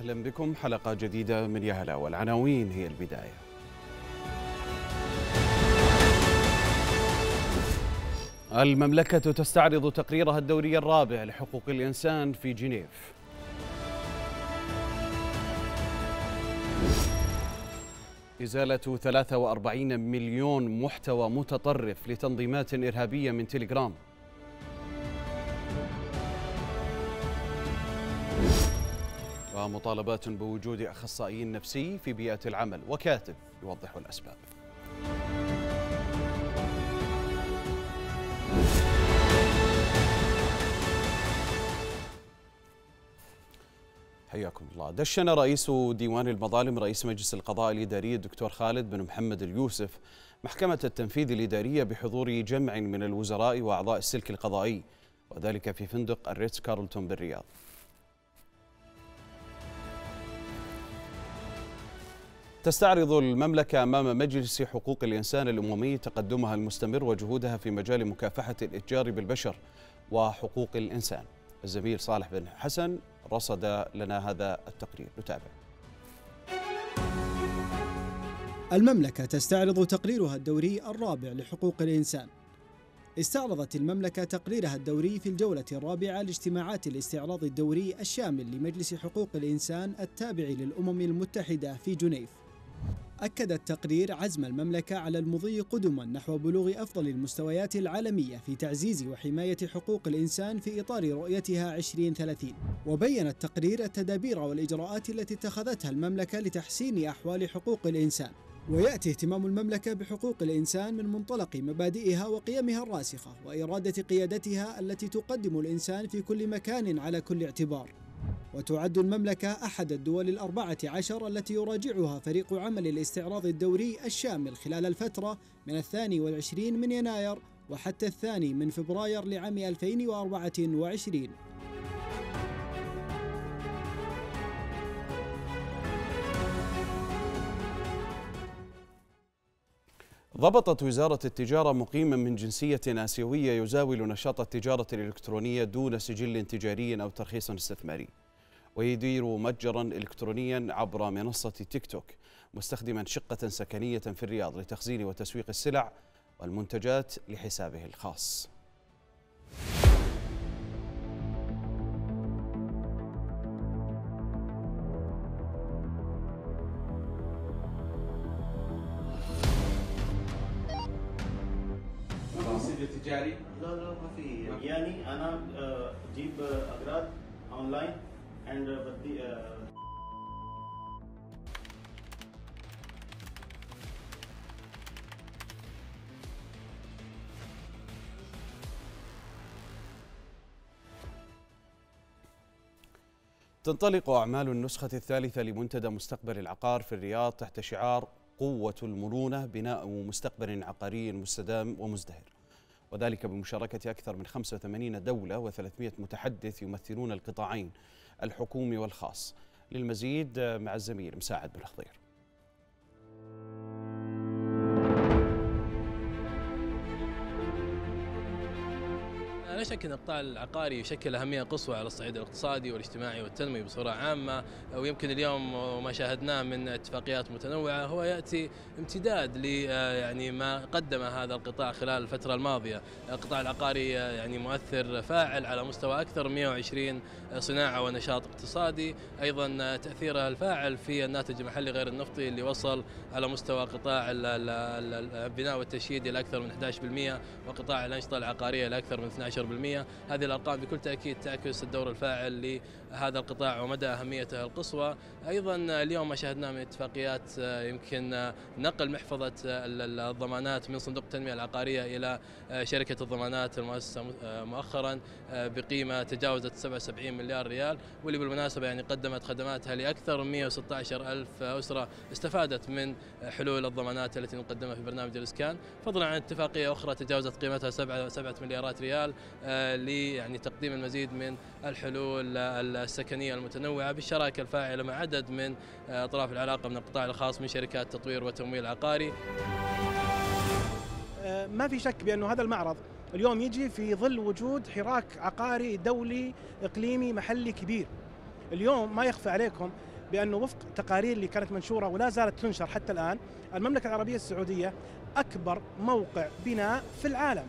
أهلا بكم حلقة جديدة من يهلا والعناوين هي البداية المملكة تستعرض تقريرها الدوري الرابع لحقوق الإنسان في جنيف إزالة 43 مليون محتوى متطرف لتنظيمات إرهابية من تيليجرام ومطالبات بوجود أخصائي نفسي في بيئة العمل وكاتب يوضح الأسباب حياكم الله دشن رئيس ديوان المظالم رئيس مجلس القضاء الإداري الدكتور خالد بن محمد اليوسف محكمة التنفيذ الإدارية بحضور جمع من الوزراء وأعضاء السلك القضائي وذلك في فندق الريتس كارلتون بالرياض تستعرض المملكة أمام مجلس حقوق الإنسان الأممي تقدمها المستمر وجهودها في مجال مكافحة الإتجار بالبشر وحقوق الإنسان الزميل صالح بن حسن رصد لنا هذا التقرير نتابع المملكة تستعرض تقريرها الدوري الرابع لحقوق الإنسان استعرضت المملكة تقريرها الدوري في الجولة الرابعة لاجتماعات الاستعراض الدوري الشامل لمجلس حقوق الإنسان التابع للأمم المتحدة في جنيف أكد التقرير عزم المملكة على المضي قدما نحو بلوغ أفضل المستويات العالمية في تعزيز وحماية حقوق الإنسان في إطار رؤيتها 2030 وبين التقرير التدابير والإجراءات التي اتخذتها المملكة لتحسين أحوال حقوق الإنسان وياتي اهتمام المملكه بحقوق الانسان من منطلق مبادئها وقيمها الراسخه واراده قيادتها التي تقدم الانسان في كل مكان على كل اعتبار وتعد المملكة أحد الدول الأربعة عشر التي يراجعها فريق عمل الاستعراض الدوري الشامل خلال الفترة من الثاني والعشرين من يناير وحتى الثاني من فبراير لعام 2024 ضبطت وزارة التجارة مقيما من جنسية آسيوية يزاول نشاط التجارة الإلكترونية دون سجل تجاري أو ترخيص استثماري ويدير متجرا إلكترونيا عبر منصة تيك توك مستخدما شقة سكنية في الرياض لتخزين وتسويق السلع والمنتجات لحسابه الخاص تجاري؟ لا لا ما في يعني انا اجيب آه، آه، اغراض اونلاين اند آه، بدي تنطلق أعمال النسخة الثالثة لمنتدى مستقبل العقار في الرياض تحت شعار قوة المرونة بناء مستقبل عقاري مستدام ومزدهر وذلك بمشاركة أكثر من 85 دولة و300 متحدث يمثلون القطاعين الحكومي والخاص للمزيد مع الزميل مساعد بن خضير شك ان القطاع العقاري يشكل اهميه قصوى على الصعيد الاقتصادي والاجتماعي والتنموي بصوره عامه ويمكن اليوم وما شاهدناه من اتفاقيات متنوعه هو ياتي امتداد ل يعني ما قدم هذا القطاع خلال الفتره الماضيه، القطاع العقاري يعني مؤثر فاعل على مستوى اكثر من 120 صناعه ونشاط اقتصادي، ايضا تاثيره الفاعل في الناتج المحلي غير النفطي اللي وصل على مستوى قطاع البناء والتشييد الى اكثر من 11% وقطاع الانشطه العقاريه الى اكثر من 12%. هذه الأرقام بكل تأكيد تعكس الدور الفاعل هذا القطاع ومدى أهميته القصوى أيضا اليوم ما شاهدناه من اتفاقيات آه، يمكن آه، نقل محفظة آه، الضمانات من صندوق التنمية العقارية إلى شركة الضمانات المؤسسة مؤخرا بقيمة تجاوزت 77 مليار ريال واللي بالمناسبة يعني قدمت خدماتها لأكثر من 116 ألف أسرة استفادت من حلول الضمانات التي نقدمها في برنامج الإسكان فضلا عن اتفاقية أخرى تجاوزت قيمتها 7 مليارات ريال ل يعني تقديم المزيد من الحلول السكنية المتنوعة بالشراكة الفاعلة مع عدد من آه، أطراف العلاقة من القطاع الخاص من شركات تطوير وتمويل عقاري آه، ما في شك بأنه هذا المعرض اليوم يجي في ظل وجود حراك عقاري دولي إقليمي محلي كبير اليوم ما يخفى عليكم بأنه وفق تقارير اللي كانت منشورة ولا زالت تنشر حتى الآن المملكة العربية السعودية أكبر موقع بناء في العالم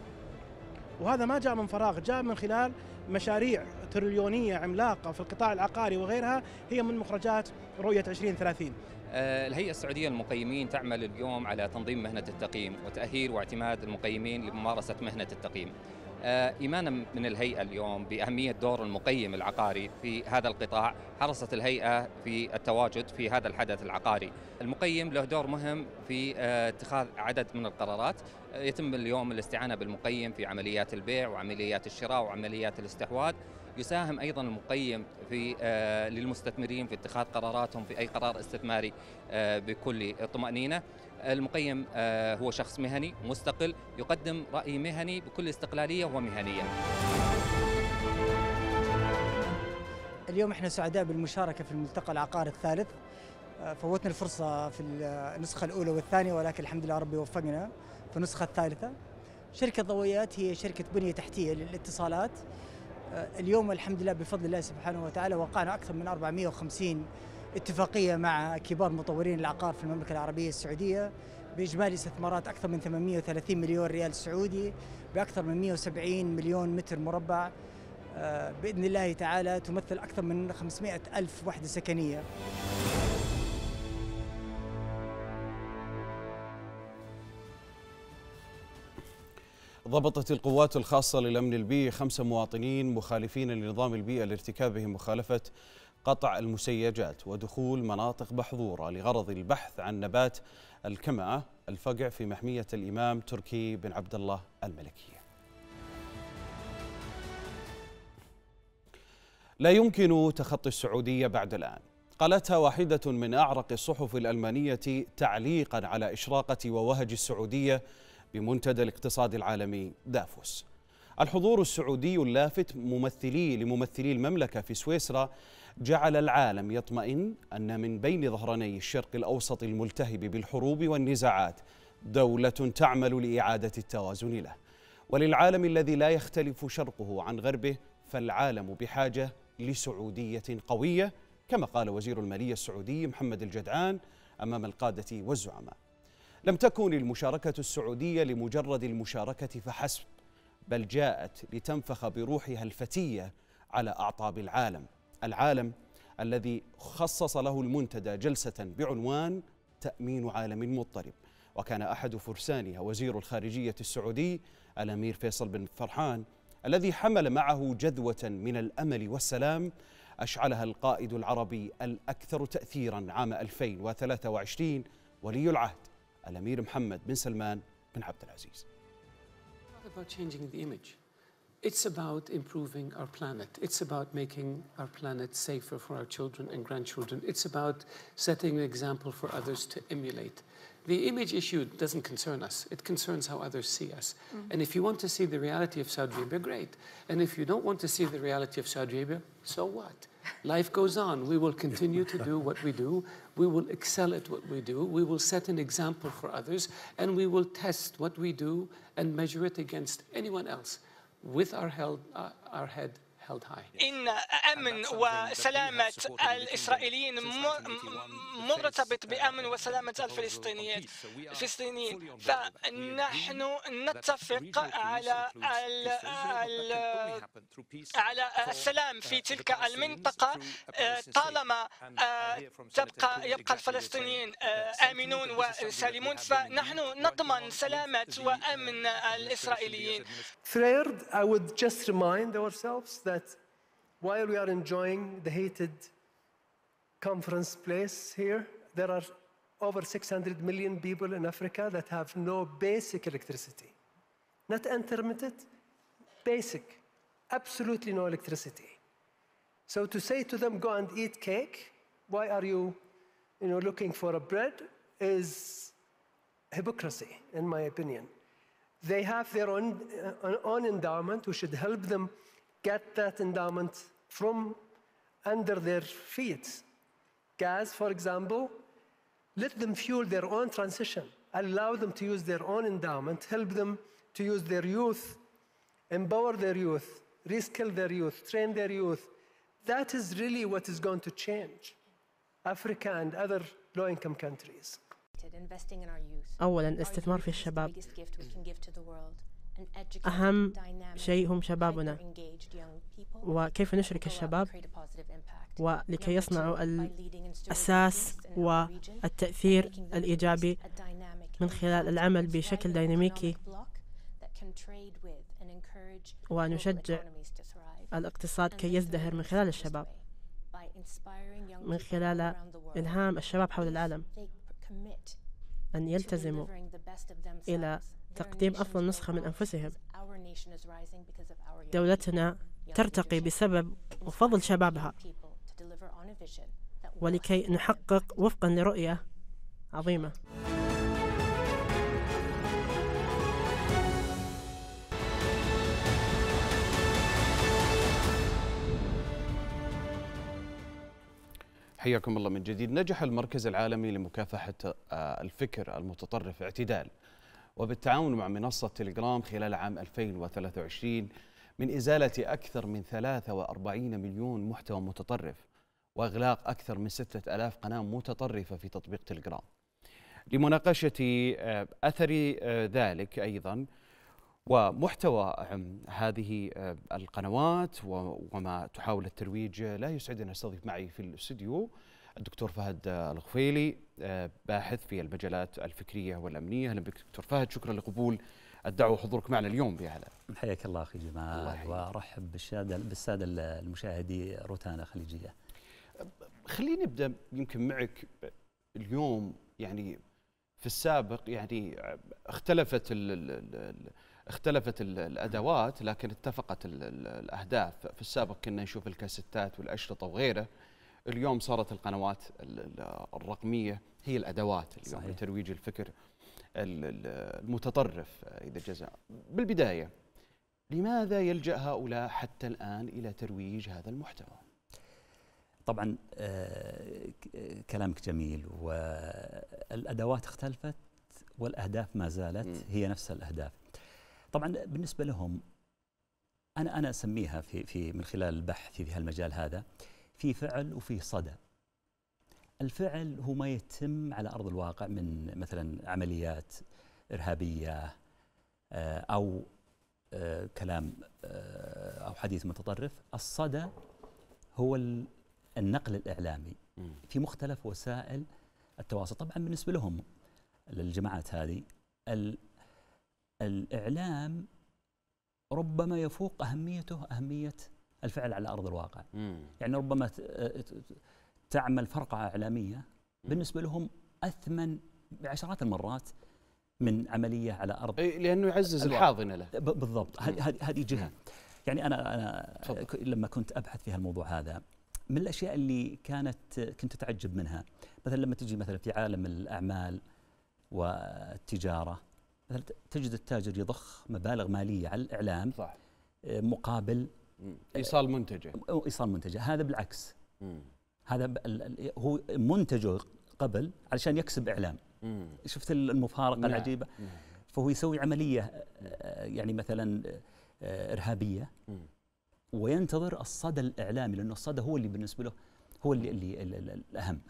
وهذا ما جاء من فراغ جاء من خلال مشاريع تريليونية عملاقة في القطاع العقاري وغيرها هي من مخرجات رؤية 2030 آه، الهيئة السعودية للمقيمين تعمل اليوم على تنظيم مهنة التقييم وتأهيل واعتماد المقيمين لممارسة مهنة التقييم آه، إيمانا من الهيئة اليوم بأهمية دور المقيم العقاري في هذا القطاع حرصت الهيئة في التواجد في هذا الحدث العقاري المقيم له دور مهم في آه، اتخاذ عدد من القرارات آه، يتم اليوم الاستعانة بالمقيم في عمليات البيع وعمليات الشراء وعمليات الاستحواذ يساهم ايضا المقيم في للمستثمرين في اتخاذ قراراتهم في اي قرار استثماري بكل طمانينه المقيم آه، هو شخص مهني مستقل يقدم رأي مهني بكل استقلالية ومهنية اليوم احنا سعداء بالمشاركة في الملتقى العقار الثالث آه، فوتنا الفرصة في النسخة الأولى والثانية ولكن الحمد لله ربي وفقنا في النسخة الثالثة شركة ضويات هي شركة بنية تحتية للاتصالات آه، اليوم الحمد لله بفضل الله سبحانه وتعالى وقعنا أكثر من 450 اتفاقية مع كبار مطورين العقار في المملكة العربية السعودية بإجمالي استثمارات أكثر من 830 مليون ريال سعودي بأكثر من 170 مليون متر مربع آه، بإذن الله تعالى تمثل أكثر من 500 ألف وحدة سكنية ضبطت القوات الخاصة للأمن البيئي خمسة مواطنين مخالفين لنظام البيئة لارتكابهم مخالفة قطع المسيجات ودخول مناطق محظورة لغرض البحث عن نبات الكمعة الفقع في محمية الإمام تركي بن عبد الله الملكية لا يمكن تخطي السعودية بعد الآن قالتها واحدة من أعرق الصحف الألمانية تعليقا على إشراقة ووهج السعودية بمنتدى الاقتصاد العالمي دافوس الحضور السعودي اللافت ممثلي لممثلي المملكة في سويسرا جعل العالم يطمئن أن من بين ظهراني الشرق الأوسط الملتهب بالحروب والنزاعات دولة تعمل لإعادة التوازن له وللعالم الذي لا يختلف شرقه عن غربه فالعالم بحاجة لسعودية قوية كما قال وزير المالية السعودي محمد الجدعان أمام القادة والزعماء لم تكن المشاركة السعودية لمجرد المشاركة فحسب بل جاءت لتنفخ بروحها الفتية على أعطاب العالم العالم الذي خصص له المنتدى جلسة بعنوان تأمين عالم مضطرب وكان أحد فرسانها وزير الخارجية السعودي الأمير فيصل بن فرحان الذي حمل معه جذوة من الأمل والسلام أشعلها القائد العربي الأكثر تأثيرا عام 2023 ولي العهد الأمير محمد بن سلمان بن عبد العزيز. It's about improving our planet. It's about making our planet safer for our children and grandchildren. It's about setting an example for others to emulate. The image issue doesn't concern us. It concerns how others see us. Mm And if you want to see the reality of Saudi Arabia, great. And if you don't want to see the reality of Saudi Arabia, so what? Life goes on. We will continue to do what we do. We will excel at what we do. We will set an example for others. And we will test what we do and measure it against anyone else with our, held, uh, our head إن أمن وسلامة الإسرائيليين مرتبط بأمن وسلامة الفلسطينيين الفلسطينيين فنحن نتفق على على السلام في تلك المنطقة طالما آه، تبقى يبقى الفلسطينيين آه، آمنون وسالمون فنحن نضمن سلامة وأمن الإسرائيليين. Third, I would just remind ourselves that while we are enjoying the hated conference place here, there are over 600 million people in Africa that have no basic electricity. Not intermittent, basic, absolutely no electricity. So to say to them, go and eat cake, why are you, you know, looking for a bread, is hypocrisy, in my opinion. They have their own, uh, own endowment. We should help them get that endowment from under their feet. Guys, for example, let them fuel their own transition. Allow them to use their own endowment. Help them to use their youth. Empower their youth. Reskill their youth. Train their youth. That is really what is going to change Africa and other low income countries. أولا استثمار في الشباب أهم شيء هم شبابنا وكيف نشرك الشباب ولكي يصنعوا الأساس والتأثير الإيجابي من خلال العمل بشكل ديناميكي ونشجع الاقتصاد كي يزدهر من خلال الشباب من خلال إلهام الشباب حول العالم أن يلتزموا إلى تقديم أفضل نسخة من أنفسهم دولتنا ترتقي بسبب وفضل شبابها ولكي نحقق وفقا لرؤية عظيمة حياكم الله من جديد نجح المركز العالمي لمكافحة آه، الفكر المتطرف اعتدال وبالتعاون مع منصة تليجرام خلال عام 2023 من إزالة أكثر من 43 مليون محتوى متطرف وإغلاق أكثر من 6000 قناة متطرفة في تطبيق تليجرام لمناقشة آه، أثر آه، ذلك أيضا ومحتوى هذه آه، القنوات وما تحاول الترويج لا يسعدنا استضيف معي في الاستديو الدكتور فهد الغفيلي آه، باحث في المجالات الفكريه والامنيه اهلا بك دكتور فهد شكرا لقبول الدعوه وحضورك معنا اليوم يا هلا حياك الله اخي جمال وارحب بالساده بالساده المشاهدي روتانا خليجيه خليني نبدا يمكن معك اليوم يعني في السابق يعني اختلفت الـ الـ الـ اختلفت الادوات لكن اتفقت الاهداف في السابق كنا نشوف الكاسيتات والاشرطه وغيره اليوم صارت القنوات الرقميه هي الادوات اليوم صحيح. لترويج الفكر المتطرف اذا جزاء بالبدايه لماذا يلجا هؤلاء حتى الان الى ترويج هذا المحتوى طبعا آه، كلامك جميل والادوات اختلفت والاهداف ما زالت هي نفس الاهداف طبعا بالنسبه لهم انا انا اسميها في في من خلال البحث في هالمجال هذا في فعل وفي صدى الفعل هو ما يتم على ارض الواقع من مثلا عمليات ارهابيه آه، او آه، كلام آه، او حديث متطرف الصدى هو النقل الاعلامي في مختلف وسائل التواصل طبعا بالنسبه لهم للجماعات هذه الاعلام ربما يفوق اهميته اهميه الفعل على ارض الواقع مم. يعني ربما تعمل فرقعه اعلاميه بالنسبه لهم اثمن بعشرات المرات من عمليه على ارض لانه يعزز الحاضنه له بالضبط هذه جهه يعني انا انا فضل. لما كنت ابحث في الموضوع هذا من الاشياء اللي كانت كنت اتعجب منها مثلا لما تجي مثلا في عالم الاعمال والتجاره مثلا تجد التاجر يضخ مبالغ ماليه على الاعلام صح. آه، مقابل ايصال منتجه ايصال منتجه هذا بالعكس مم. هذا هو منتجه قبل علشان يكسب اعلام مم. شفت المفارقه نعم. العجيبه مم. فهو يسوي عمليه آه، يعني مثلا آه، ارهابيه وينتظر الصدى الاعلامي لانه الصدى هو اللي بالنسبه له هو اللي, اللي الاهم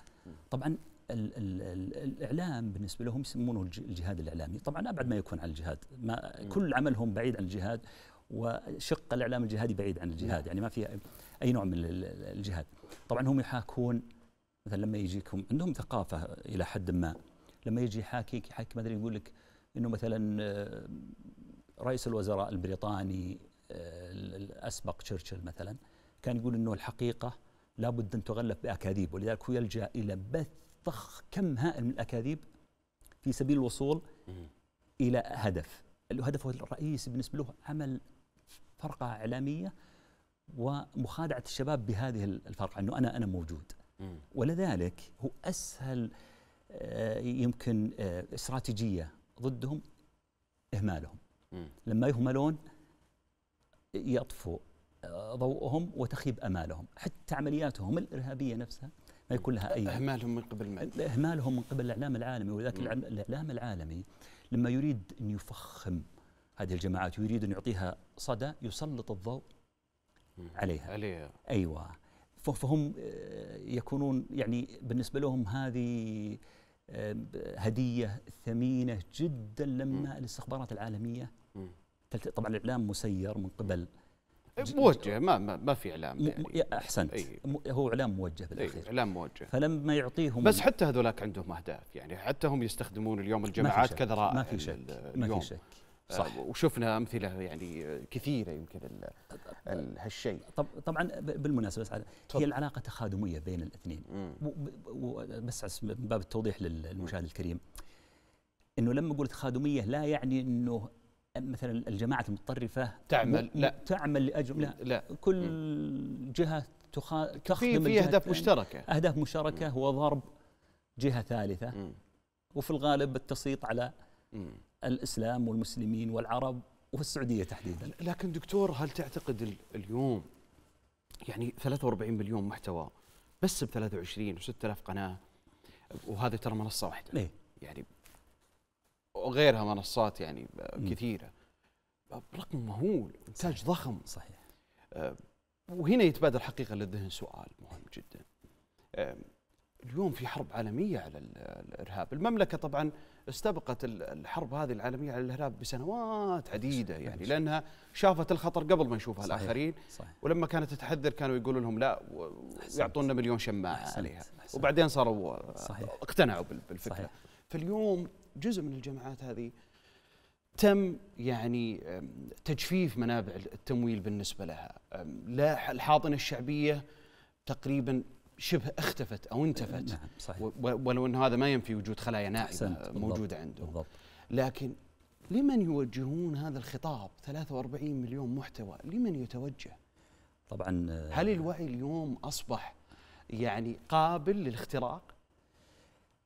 طبعا الـ الـ الـ الاعلام بالنسبه لهم يسمونه الجهاد الاعلامي طبعا ابعد ما يكون عن الجهاد ما كل عملهم بعيد عن الجهاد وشق الاعلام الجهادي بعيد عن الجهاد يعني ما في اي نوع من الجهاد طبعا هم يحاكون مثلا لما يجيكم عندهم ثقافه الى حد ما لما يجي يحاكيك يحاكي مثلا يقول لك انه مثلا آه، رئيس الوزراء البريطاني آه، الاسبق تشرشل مثلا كان يقول انه الحقيقه لابد ان تغلف باكاذيب ولذلك هو يلجا الى بث ضخ كم هائل من الاكاذيب في سبيل الوصول الى هدف الهدف الرئيسي بالنسبه له عمل فرقة إعلامية ومخادعة الشباب بهذه الفرقة أنه أنا أنا موجود ولذلك هو أسهل آه، يمكن آه، استراتيجية ضدهم إهمالهم لما يهملون يطفو آه، ضوءهم وتخيب امالهم، حتى عملياتهم الارهابيه نفسها ما يكون لها اي اهمالهم من قبل من؟ اهمالهم من قبل الاعلام العالمي ولذلك الاعلام العالمي لما يريد ان يفخم هذه الجماعات يريد أن يعطيها صدى يسلط الضوء عليها عليها أيوة فهم آه، يكونون يعني بالنسبة لهم هذه آه، هدية ثمينة جدا لما الاستخبارات العالمية طبعا الإعلام مسير من قبل إيه، موجه ما ما في اعلام يعني احسنت أيه. هو اعلام موجه إيه، بالاخير اعلام موجه فلما يعطيهم بس حتى هذولاك عندهم اهداف يعني حتى هم يستخدمون اليوم الجماعات كذراء ما في شك ما في شك صح آه، وشفنا امثله يعني كثيره يمكن هالشيء طب طبعا بالمناسبه سعد هي العلاقه تخادميه بين الاثنين بس من باب التوضيح للمشاهد الكريم انه لما اقول تخادميه لا يعني انه مثلا الجماعه المتطرفه تعمل لا تعمل لاجل لا, لا كل جهه تخا تخدم في اهداف مشتركه اهداف مشتركه وضرب جهه ثالثه وفي الغالب التسيط على الإسلام والمسلمين والعرب وفي السعودية تحديدا لكن دكتور هل تعتقد اليوم يعني 43 مليون محتوى بس ب 23 و6000 قناة وهذا ترى منصة واحدة ليه؟ يعني وغيرها منصات يعني كثيرة رقم مهول إنتاج ضخم صحيح آه، وهنا يتبادر حقيقة للذهن سؤال مهم جدا آه، اليوم في حرب عالمية على الإرهاب المملكة طبعا استبقت الحرب هذه العالمية على الإرهاب بسنوات عديدة يعني لأنها شافت الخطر قبل ما يشوفها صحيح الآخرين صحيح ولما كانت تتحذر كانوا يقولوا لهم لا ويعطونا مليون شماعة عليها وبعدين صاروا آه، صحيح اقتنعوا بالفكرة صحيح فاليوم جزء من الجماعات هذه تم يعني تجفيف منابع التمويل بالنسبة لها لا الحاضنة الشعبية تقريبا شبه اختفت او انتفت نعم صحيح ولو ان هذا ما ينفي وجود خلايا نائبه موجوده عنده بالضبط لكن لمن يوجهون هذا الخطاب 43 مليون محتوى لمن يتوجه طبعا آه، هل الوعي اليوم اصبح يعني قابل للاختراق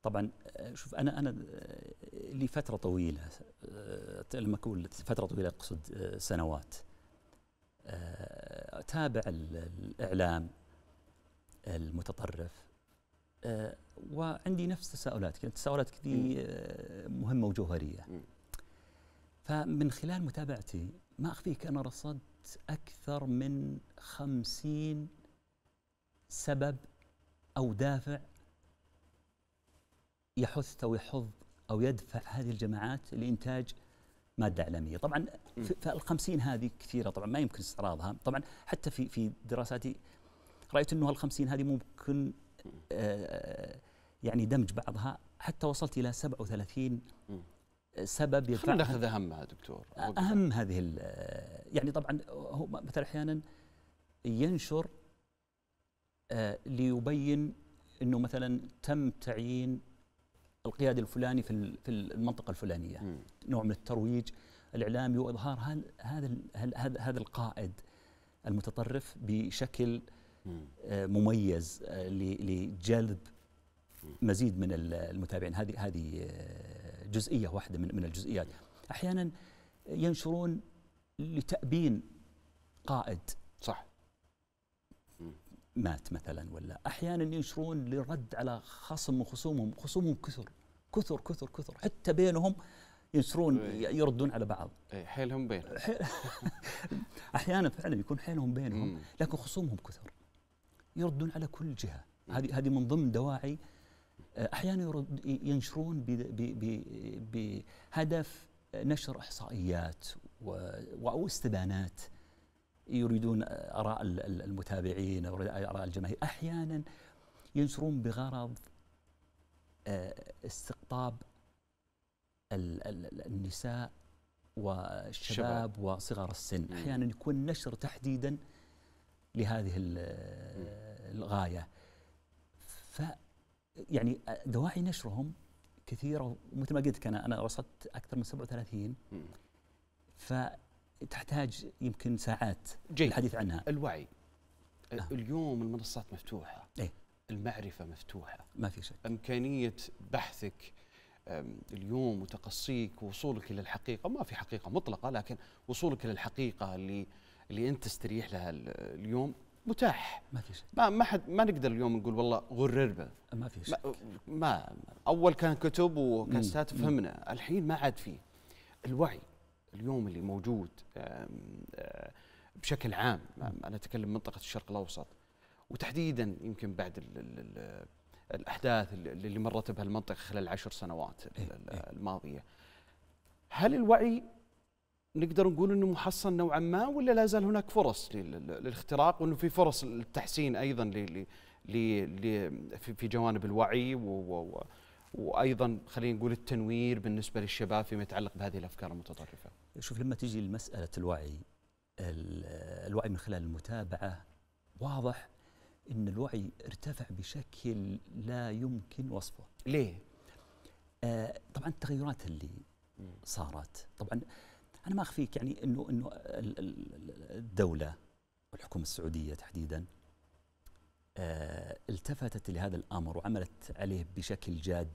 طبعا آه، شوف انا انا آه، لي فتره طويله لما اقول فتره طويله اقصد سنوات اتابع الاعلام المتطرف آه، وعندي نفس تساؤلاتك تساؤلاتك ذي آه، مهمة وجوهرية فمن خلال متابعتي ما أخفيك أنا رصدت أكثر من خمسين سبب أو دافع يحث أو يحض أو يدفع هذه الجماعات لإنتاج ماده اعلاميه طبعا فالخمسين هذه كثيره طبعا ما يمكن استعراضها طبعا حتى في في دراساتي رايت انه هال50 هذه ممكن آه، يعني دمج بعضها حتى وصلت الى 37 سبب يدفع خلينا ناخذ اهمها دكتور اهم هذه آه، يعني طبعا هو مثلا احيانا ينشر آه، ليبين انه مثلا تم تعيين القيادي الفلاني في في المنطقه الفلانيه نوع من الترويج الاعلامي واظهار هذا هذا هذا القائد المتطرف بشكل آه، مميز آه، لجلب مزيد من المتابعين هذه هذه آه، جزئيه واحده من من الجزئيات احيانا ينشرون لتابين قائد صح مات مثلا ولا احيانا ينشرون للرد على خصم من خصومهم خصومهم كثر كثر كثر كثر حتى بينهم ينشرون إيه. يردون على بعض إيه، حيلهم بينهم احيانا فعلا يكون حيلهم بينهم لكن خصومهم كثر يردون على كل جهه هذه هذه من ضمن دواعي آه، احيانا يرد ينشرون بهدف نشر احصائيات او استبانات يريدون آه، اراء المتابعين او اراء الجماهير احيانا ينشرون بغرض آه، استقطاب النساء والشباب وصغار السن احيانا يكون نشر تحديدا لهذه الغايه ف يعني دواعي نشرهم كثيره ومثل ما قلت لك انا انا رصدت اكثر من 37 فتحتاج يمكن ساعات جيد. الحديث عنها الوعي آه. اليوم المنصات مفتوحه إيه؟ المعرفه مفتوحه ما في شك امكانيه بحثك اليوم وتقصيك ووصولك الى الحقيقه ما في حقيقه مطلقه لكن وصولك الى الحقيقه اللي اللي انت تستريح لها اليوم متاح ما في شيء ما ما حد ما نقدر اليوم نقول والله غرر به ما في شيء ما, ما اول كان كتب وكاستات فهمنا الحين ما عاد فيه الوعي اليوم اللي موجود آه، بشكل عام انا اتكلم منطقه الشرق الاوسط وتحديدا يمكن بعد الـ الـ الاحداث اللي مرت بها المنطقه خلال العشر سنوات إيه، إيه. الماضيه هل الوعي نقدر نقول انه محصن نوعا ما ولا لا زال هناك فرص للاختراق وانه في فرص للتحسين ايضا ل في جوانب الوعي و وايضا خلينا نقول التنوير بالنسبه للشباب فيما يتعلق بهذه الافكار المتطرفه. شوف لما تجي لمساله الوعي الوعي من خلال المتابعه واضح ان الوعي ارتفع بشكل لا يمكن وصفه. ليه؟ آه طبعا التغيرات اللي صارت طبعا انا ما اخفيك يعني انه انه الدوله والحكومه السعوديه تحديدا آه، التفتت لهذا الامر وعملت عليه بشكل جاد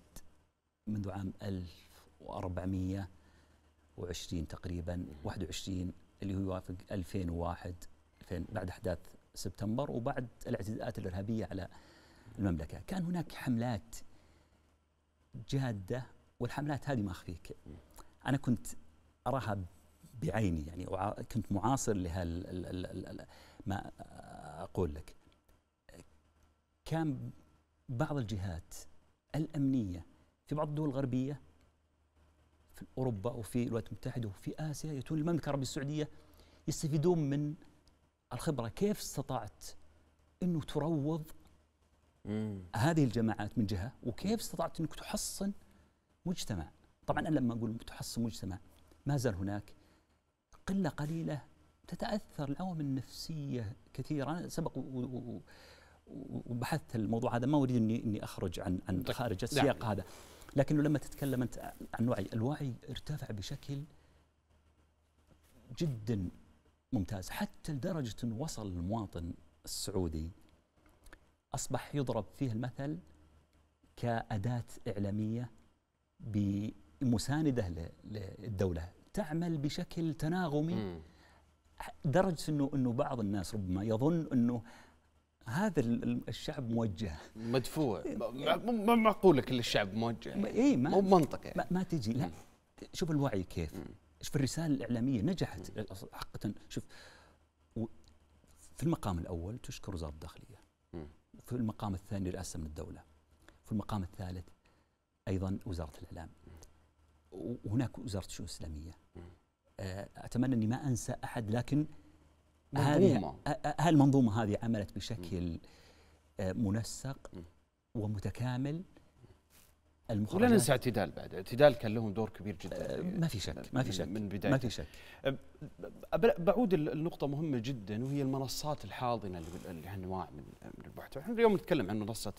منذ عام 1420 تقريبا 21 اللي هو يوافق 2001 2000 بعد احداث سبتمبر وبعد الاعتداءات الارهابيه على المملكه، كان هناك حملات جاده والحملات هذه ما اخفيك انا كنت اراها بعيني يعني كنت معاصر لهال ما اقول لك كان بعض الجهات الامنيه في بعض الدول الغربيه في اوروبا وفي الولايات المتحده وفي اسيا ياتون المملكه العربيه السعوديه يستفيدون من الخبره كيف استطعت انه تروض هذه الجماعات من جهه وكيف استطعت انك تحصن مجتمع طبعا انا لما اقول تحصن مجتمع ما زال هناك قله قليله تتاثر العوامل النفسيه كثيرا أنا سبق وبحثت الموضوع هذا ما اريد اني اني اخرج عن عن طيب. خارج نعم. السياق هذا لكنه لما تتكلم انت عن وعي الوعي ارتفع بشكل جدا ممتاز حتى لدرجه انه وصل المواطن السعودي اصبح يضرب فيه المثل كاداه اعلاميه بمسانده للدوله تعمل بشكل تناغمي درجة انه انه بعض الناس ربما يظن انه هذا الشعب موجه مدفوع إيه. مو معقول كل الشعب موجه اي ما مو بمنطق يعني. ما, ما تجي لا شوف الوعي كيف شوف الرساله الاعلاميه نجحت حقا شوف في المقام الاول تشكر وزاره الداخليه في المقام الثاني رئاسه من الدوله في المقام الثالث ايضا وزاره الاعلام وهناك وزاره الشؤون الاسلاميه آه، اتمنى اني ما انسى احد لكن هذه آه، آه، المنظومه هذه عملت بشكل منسق ومتكامل ولا ننسى اعتدال بعد اعتدال كان لهم دور كبير جدا ما في شك ما في شك من بداية ما في شك بعود النقطة مهمة جدا وهي المنصات الحاضنة لأنواع من البحث احنا اليوم نتكلم عن منصة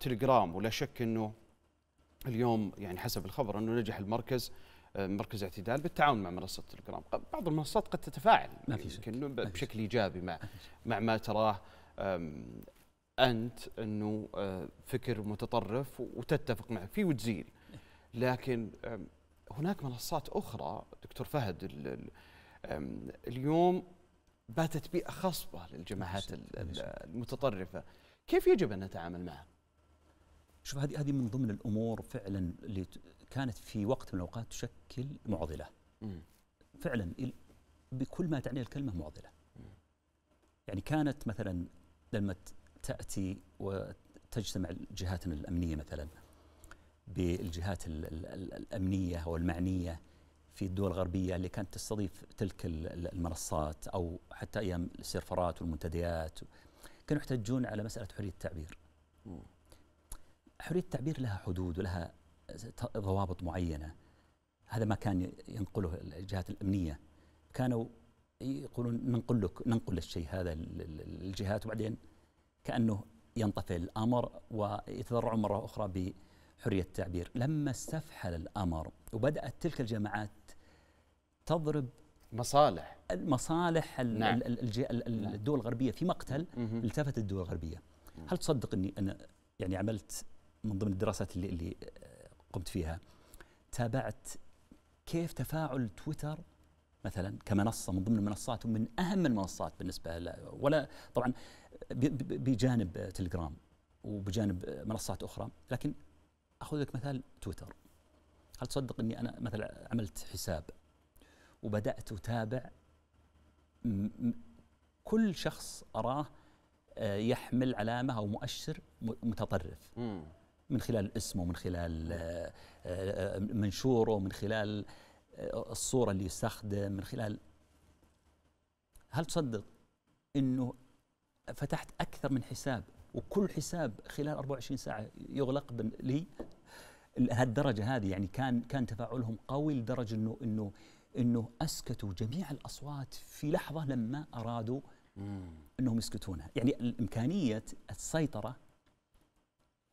تليجرام ولا شك أنه اليوم يعني حسب الخبر انه نجح المركز آه، مركز اعتدال بالتعاون مع منصه تلجرام بعض المنصات قد تتفاعل ما في شك. بشكل ايجابي مع مع ما تراه انت انه آه، فكر متطرف وتتفق معه في وتزيل لكن هناك منصات اخرى دكتور فهد اليوم باتت بيئه خصبه للجماعات المتطرفه كيف يجب ان نتعامل معها شوف هذه هذه من ضمن الامور فعلا اللي كانت في وقت من الاوقات تشكل معضله مم. فعلا بكل ما تعنيه الكلمه معضله مم. يعني كانت مثلا لما تاتي وتجتمع جهاتنا الامنيه مثلا بالجهات ال ال ال الامنيه والمعنيه في الدول الغربيه اللي كانت تستضيف تلك المنصات او حتى ايام السيرفرات والمنتديات كانوا يحتجون على مساله حريه التعبير مم. حرية التعبير لها حدود ولها ضوابط معينة هذا ما كان ينقله الجهات الأمنية كانوا يقولون ننقل لك ننقل الشيء هذا للجهات وبعدين كأنه ينطفئ الأمر ويتذرعون مرة أخرى بحرية التعبير لما استفحل الأمر وبدأت تلك الجماعات تضرب مصالح المصالح نعم. نعم. الدول الغربية في مقتل التفت الدول الغربية هل تصدق أني أنا يعني عملت من ضمن الدراسات اللي, اللي آه، قمت فيها تابعت كيف تفاعل تويتر مثلا كمنصه من ضمن المنصات ومن اهم المنصات بالنسبه ل ولا طبعا بجانب تليجرام وبجانب منصات اخرى لكن اخذ لك مثال تويتر هل تصدق اني انا مثلا عملت حساب وبدات اتابع كل شخص اراه آه، يحمل علامه او مؤشر متطرف من خلال اسمه من خلال آه، آه، آه، منشوره من خلال الصورة اللي يستخدم من خلال هل تصدق أنه فتحت أكثر من حساب وكل حساب خلال 24 ساعة يغلق لي هالدرجة هذه يعني كان كان تفاعلهم قوي لدرجة أنه أنه أنه أسكتوا جميع الأصوات في لحظة لما أرادوا أنهم يسكتونها يعني إمكانية السيطرة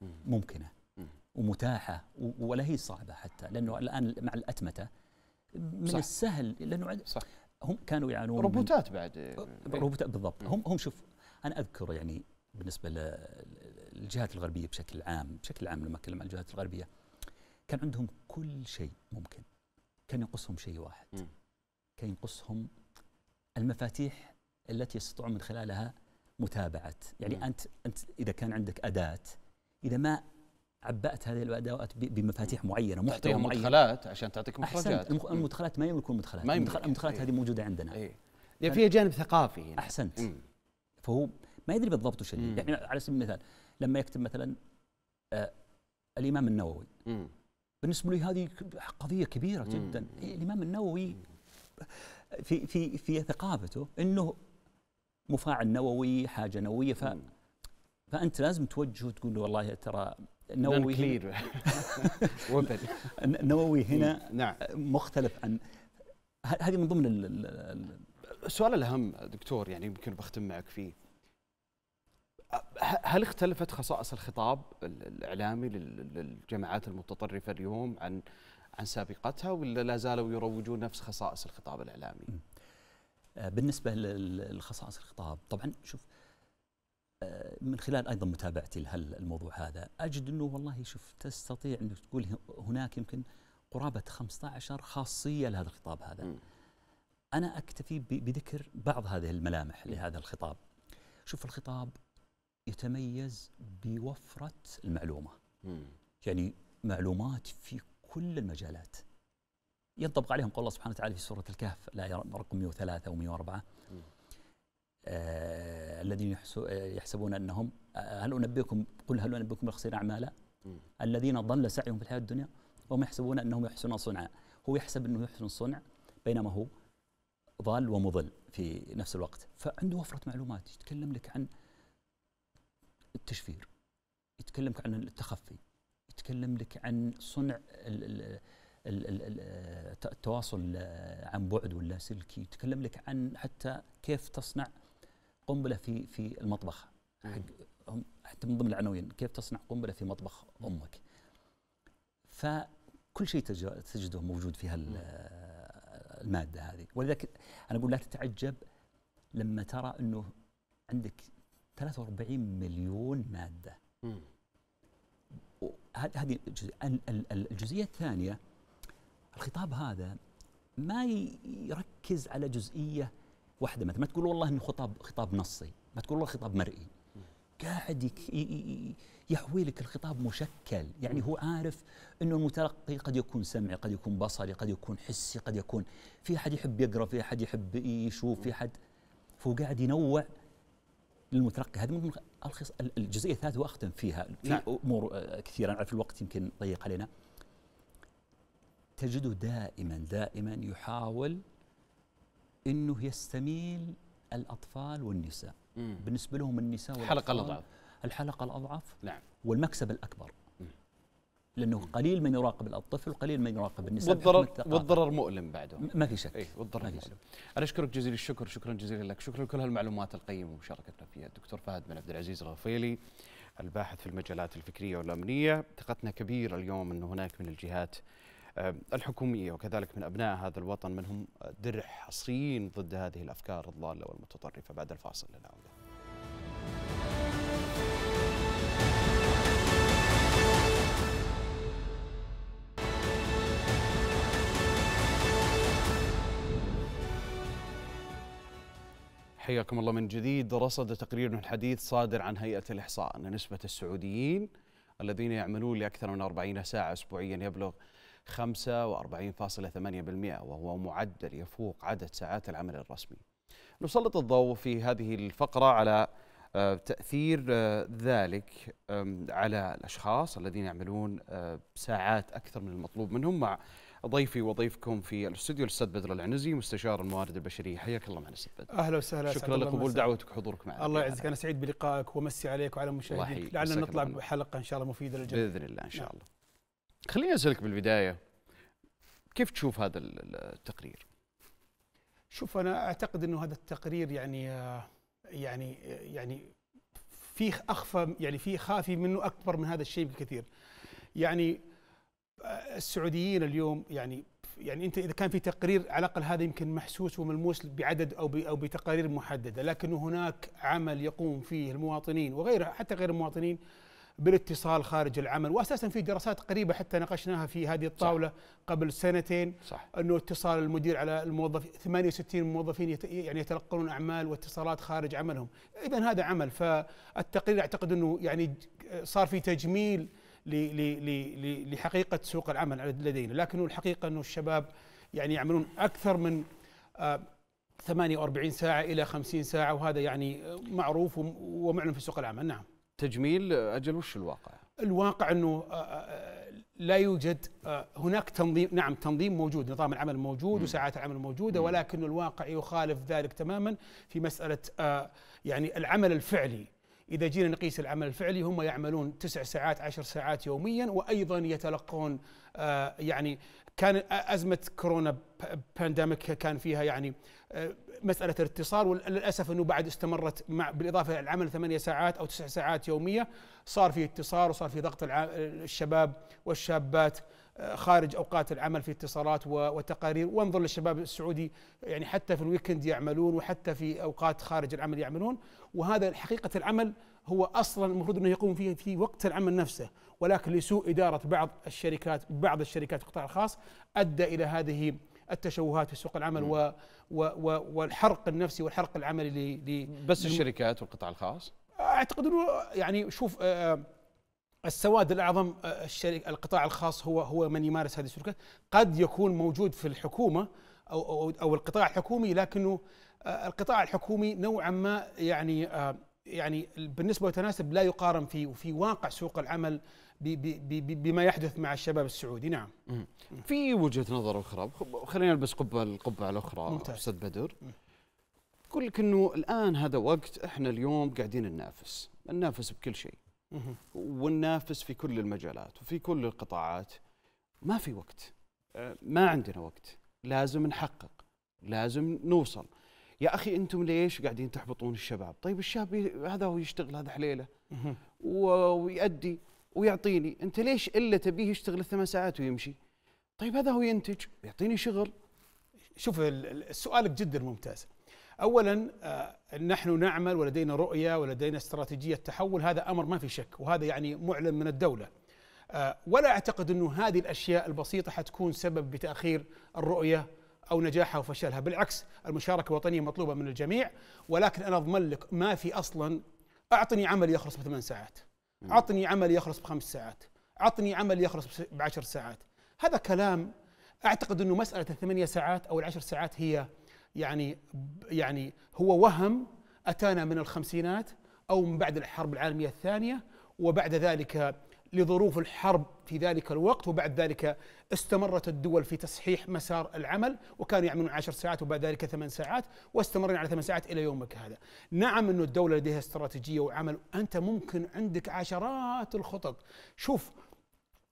ممكنه ومتاحه ولا هي صعبه حتى لانه الان مع الاتمته من صح. السهل لانه صح هم كانوا يعانون روبوتات بعد أه، روبوتات بالضبط هم هم شوف انا اذكر يعني بالنسبه للجهات الغربيه بشكل عام بشكل عام لما اتكلم عن الجهات الغربيه كان عندهم كل شيء ممكن كان ينقصهم شيء واحد كان ينقصهم المفاتيح التي يستطيعون من خلالها متابعه يعني انت انت اذا كان عندك اداه اذا ما عبأت هذه الادوات بمفاتيح معينه محتوى معين مدخلات عشان تعطيك مخرجات أحسنت المدخلات ما يملكون مدخلات ما يملك المدخلات إيه. هذه موجوده عندنا اي يعني فيها جانب ثقافي هنا. احسنت مم. فهو ما يدري بالضبط وش يعني على سبيل المثال لما يكتب مثلا آه الامام النووي مم. بالنسبه لي هذه قضيه كبيره مم. جدا الامام النووي في في في ثقافته انه مفاعل نووي حاجه نوويه ف مم. فانت لازم توجهه وتقول له والله ترى نووي كلير نووي هنا إيه، نعم. مختلف عن هذه من ضمن السؤال الاهم دكتور يعني يمكن بختم معك فيه هل اختلفت خصائص الخطاب الاعلامي للجماعات المتطرفه اليوم عن عن سابقتها ولا لا زالوا يروجون نفس خصائص الخطاب الاعلامي؟ أه، بالنسبه لخصائص الخطاب طبعا شوف من خلال ايضا متابعتي لهالموضوع هذا اجد انه والله شوف تستطيع انك تقول هناك يمكن قرابه 15 خاصيه لهذا الخطاب هذا. م. انا اكتفي بذكر بعض هذه الملامح لهذا الخطاب. شوف الخطاب يتميز بوفره المعلومه. م. يعني معلومات في كل المجالات. ينطبق عليهم قول الله سبحانه وتعالى في سوره الكهف الايه رقم 103 و104 آه، الذين يحسبون انهم آه، هل انبئكم قل هل انبئكم بالخسرين اعمالا الذين ضل سعيهم في الحياه الدنيا وهم يحسبون انهم يحسنون صنعا هو يحسب انه يحسن الصنع بينما هو ضال ومضل في نفس الوقت فعنده وفره معلومات يتكلم لك عن التشفير يتكلم لك عن التخفي يتكلم لك عن صنع التواصل عن بعد ولا سلكي يتكلم لك عن حتى كيف تصنع قنبله في في المطبخ حق حتى من ضمن العناوين كيف تصنع قنبله في مطبخ امك فكل شيء تجده موجود في آه، الماده هذه ولذلك انا اقول لا تتعجب لما ترى انه عندك 43 مليون ماده هذه الجزئيه الثانيه الخطاب هذا ما يركز على جزئيه واحده مثلا ما تقول والله انه خطاب خطاب نصي ما تقول والله خطاب مرئي قاعد يحوي لك الخطاب مشكل يعني هو عارف انه المتلقي قد يكون سمعي قد يكون بصري قد يكون حسي قد يكون في احد يحب يقرا في احد يحب يشوف في احد فهو قاعد ينوع للمتلقي هذه من الجزئيه الثالثه واختم فيها في نعم. امور آه، كثيره اعرف الوقت يمكن ضيق علينا تجده دائما دائما يحاول انه يستميل الاطفال والنساء مم. بالنسبه لهم النساء الحلقه الاضعف الحلقه الاضعف نعم والمكسب الاكبر مم. لانه قليل من يراقب الطفل قليل من يراقب النساء والضرر والضرر مؤلم بعده ما في شك اي والضرر مؤلم شك. انا اشكرك جزيل الشكر شكرا جزيلا لك شكرا لكل هالمعلومات القيمه ومشاركتنا فيها الدكتور فهد بن عبد العزيز الغفيلي الباحث في المجالات الفكريه والامنيه ثقتنا كبيره اليوم انه هناك من الجهات آه، الحكومية وكذلك من أبناء هذا الوطن منهم درع حصين ضد هذه الأفكار الضالة والمتطرفة بعد الفاصل للعودة حياكم الله من جديد رصد تقرير حديث صادر عن هيئة الإحصاء أن نسبة السعوديين الذين يعملون لأكثر من 40 ساعة أسبوعيا يبلغ 45.8% وهو معدل يفوق عدد ساعات العمل الرسمي. نسلط الضوء في هذه الفقرة على آه، تأثير آه، ذلك على الأشخاص الذين يعملون آه، ساعات أكثر من المطلوب منهم مع ضيفي وضيفكم في الاستوديو الاستاذ بدر العنزي مستشار الموارد البشريه حياك الله معنا استاذ بدر اهلا وسهلا شكرا لقبول دعوتك وحضورك معنا الله يعزك انا سعيد بلقائك ومسي عليك وعلى مشاهديك لعلنا نطلع بحلقه ان شاء الله مفيده للجميع باذن الله ان شاء نعم. الله خليني اسالك بالبدايه كيف تشوف هذا التقرير؟ شوف انا اعتقد انه هذا التقرير يعني آه، يعني آه، يعني في اخفى يعني في خافي منه اكبر من هذا الشيء بكثير. يعني آه، السعوديين اليوم يعني يعني انت اذا كان في تقرير على الاقل هذا يمكن محسوس وملموس بعدد او او بتقارير محدده، لكن هناك عمل يقوم فيه المواطنين وغيرها حتى غير المواطنين بالاتصال خارج العمل واساسا في دراسات قريبه حتى ناقشناها في هذه الطاوله صح. قبل سنتين صح. انه اتصال المدير على الموظف 68 موظفين يت... يعني يتلقون اعمال واتصالات خارج عملهم اذا هذا عمل فالتقرير اعتقد انه يعني صار في تجميل ل... ل... ل... لحقيقه سوق العمل لدينا لكن الحقيقه انه الشباب يعني يعملون اكثر من آ... آه، 48 ساعه الى 50 ساعه وهذا يعني معروف ومعلن في سوق العمل نعم تجميل اجل وش الواقع؟ الواقع انه آه، آه، آه، لا يوجد هناك تنظيم نعم تنظيم موجود نظام العمل موجود وساعات العمل موجوده ولكن الواقع يخالف ذلك تماما في مساله يعني العمل الفعلي إذا جينا نقيس العمل الفعلي هم يعملون تسع ساعات عشر ساعات يوميا وأيضا يتلقون يعني كان أزمة كورونا بانديميك كان فيها يعني مسألة الاتصال وللأسف أنه بعد استمرت مع بالإضافة العمل ثمانية ساعات أو تسع ساعات يومية صار في اتصال وصار في ضغط الشباب والشابات آه، خارج اوقات العمل في اتصالات وتقارير وانظر للشباب السعودي يعني حتى في الويكند يعملون وحتى في اوقات خارج العمل يعملون وهذا حقيقه العمل هو اصلا المفروض انه يقوم فيه في وقت العمل نفسه ولكن لسوء اداره بعض الشركات بعض الشركات القطاع الخاص ادى الى هذه التشوهات في سوق العمل و و و والحرق النفسي والحرق العملي ل بس الشركات والقطاع الخاص اعتقد انه يعني شوف آه, آه، السواد الاعظم آه، الشركة القطاع الخاص هو هو من يمارس هذه السلوكات قد يكون موجود في الحكومه او او, أو القطاع الحكومي لكنه آه، القطاع الحكومي نوعا ما يعني يعني بالنسبه وتناسب لا يقارن في في واقع سوق العمل بي بي بي بما يحدث مع الشباب السعودي نعم في وجهه نظر اخرى خلينا نلبس قبه القبعه الاخرى استاذ بدر يقول لك انه الان هذا وقت احنا اليوم قاعدين ننافس ننافس بكل شيء وننافس في كل المجالات وفي كل القطاعات ما في وقت أه. ما عندنا وقت لازم نحقق لازم نوصل يا اخي انتم ليش قاعدين تحبطون الشباب؟ طيب الشاب هذا هو يشتغل هذا حليله ويؤدي ويعطيني، انت ليش الا تبيه يشتغل الثمان ساعات ويمشي؟ طيب هذا هو ينتج يعطيني شغل. شوف سؤالك جدا ممتاز. اولا آه، نحن نعمل ولدينا رؤيه ولدينا استراتيجيه تحول هذا امر ما في شك وهذا يعني معلن من الدوله. آه، ولا اعتقد انه هذه الاشياء البسيطه حتكون سبب بتاخير الرؤيه او نجاحها وفشلها بالعكس المشاركه الوطنيه مطلوبه من الجميع ولكن انا اضمن لك ما في اصلا اعطني عمل يخلص بثمان ساعات اعطني عمل يخلص بخمس ساعات اعطني عمل يخلص بعشر ساعات هذا كلام اعتقد انه مساله الثمانيه ساعات او العشر ساعات هي يعني يعني هو وهم اتانا من الخمسينات او من بعد الحرب العالميه الثانيه وبعد ذلك لظروف الحرب في ذلك الوقت وبعد ذلك استمرت الدول في تصحيح مسار العمل وكانوا يعملون عشر ساعات وبعد ذلك ثمان ساعات واستمرنا على ثمان ساعات إلى يومك هذا نعم أن الدولة لديها استراتيجية وعمل أنت ممكن عندك عشرات الخطط شوف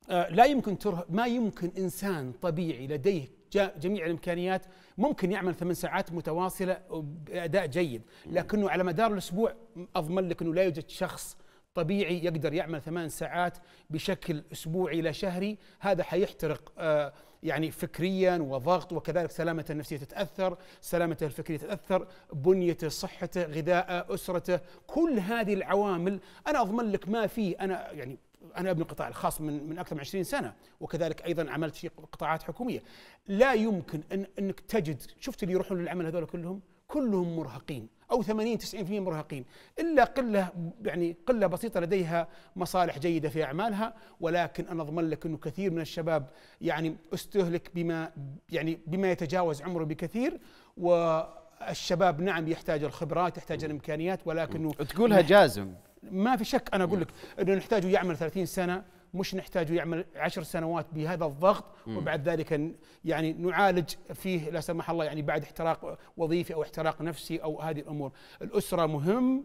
آه، لا يمكن تره ما يمكن انسان طبيعي لديه جميع الامكانيات ممكن يعمل ثمان ساعات متواصله باداء جيد لكنه على مدار الاسبوع اضمن لك انه لا يوجد شخص طبيعي يقدر يعمل ثمان ساعات بشكل اسبوعي الى شهري هذا حيحترق آه، يعني فكريا وضغط وكذلك سلامته النفسيه تتاثر، سلامته الفكريه تتاثر، بنيته، صحته، غذائه، اسرته، كل هذه العوامل انا اضمن لك ما فيه انا يعني انا ابن القطاع الخاص من من اكثر من 20 سنه وكذلك ايضا عملت في قطاعات حكوميه لا يمكن ان انك تجد شفت اللي يروحون للعمل هذول كلهم كلهم مرهقين أو 80 90% مرهقين إلا قلة يعني قلة بسيطة لديها مصالح جيدة في أعمالها ولكن أنا أضمن لك أنه كثير من الشباب يعني استهلك بما يعني بما يتجاوز عمره بكثير والشباب نعم يحتاج الخبرات يحتاج الإمكانيات ولكنه تقولها جازم ما في شك أنا أقول لك أنه نحتاجه يعمل 30 سنة مش نحتاجه يعمل عشر سنوات بهذا الضغط وبعد ذلك يعني نعالج فيه لا سمح الله يعني بعد احتراق وظيفي او احتراق نفسي او هذه الامور الاسره مهم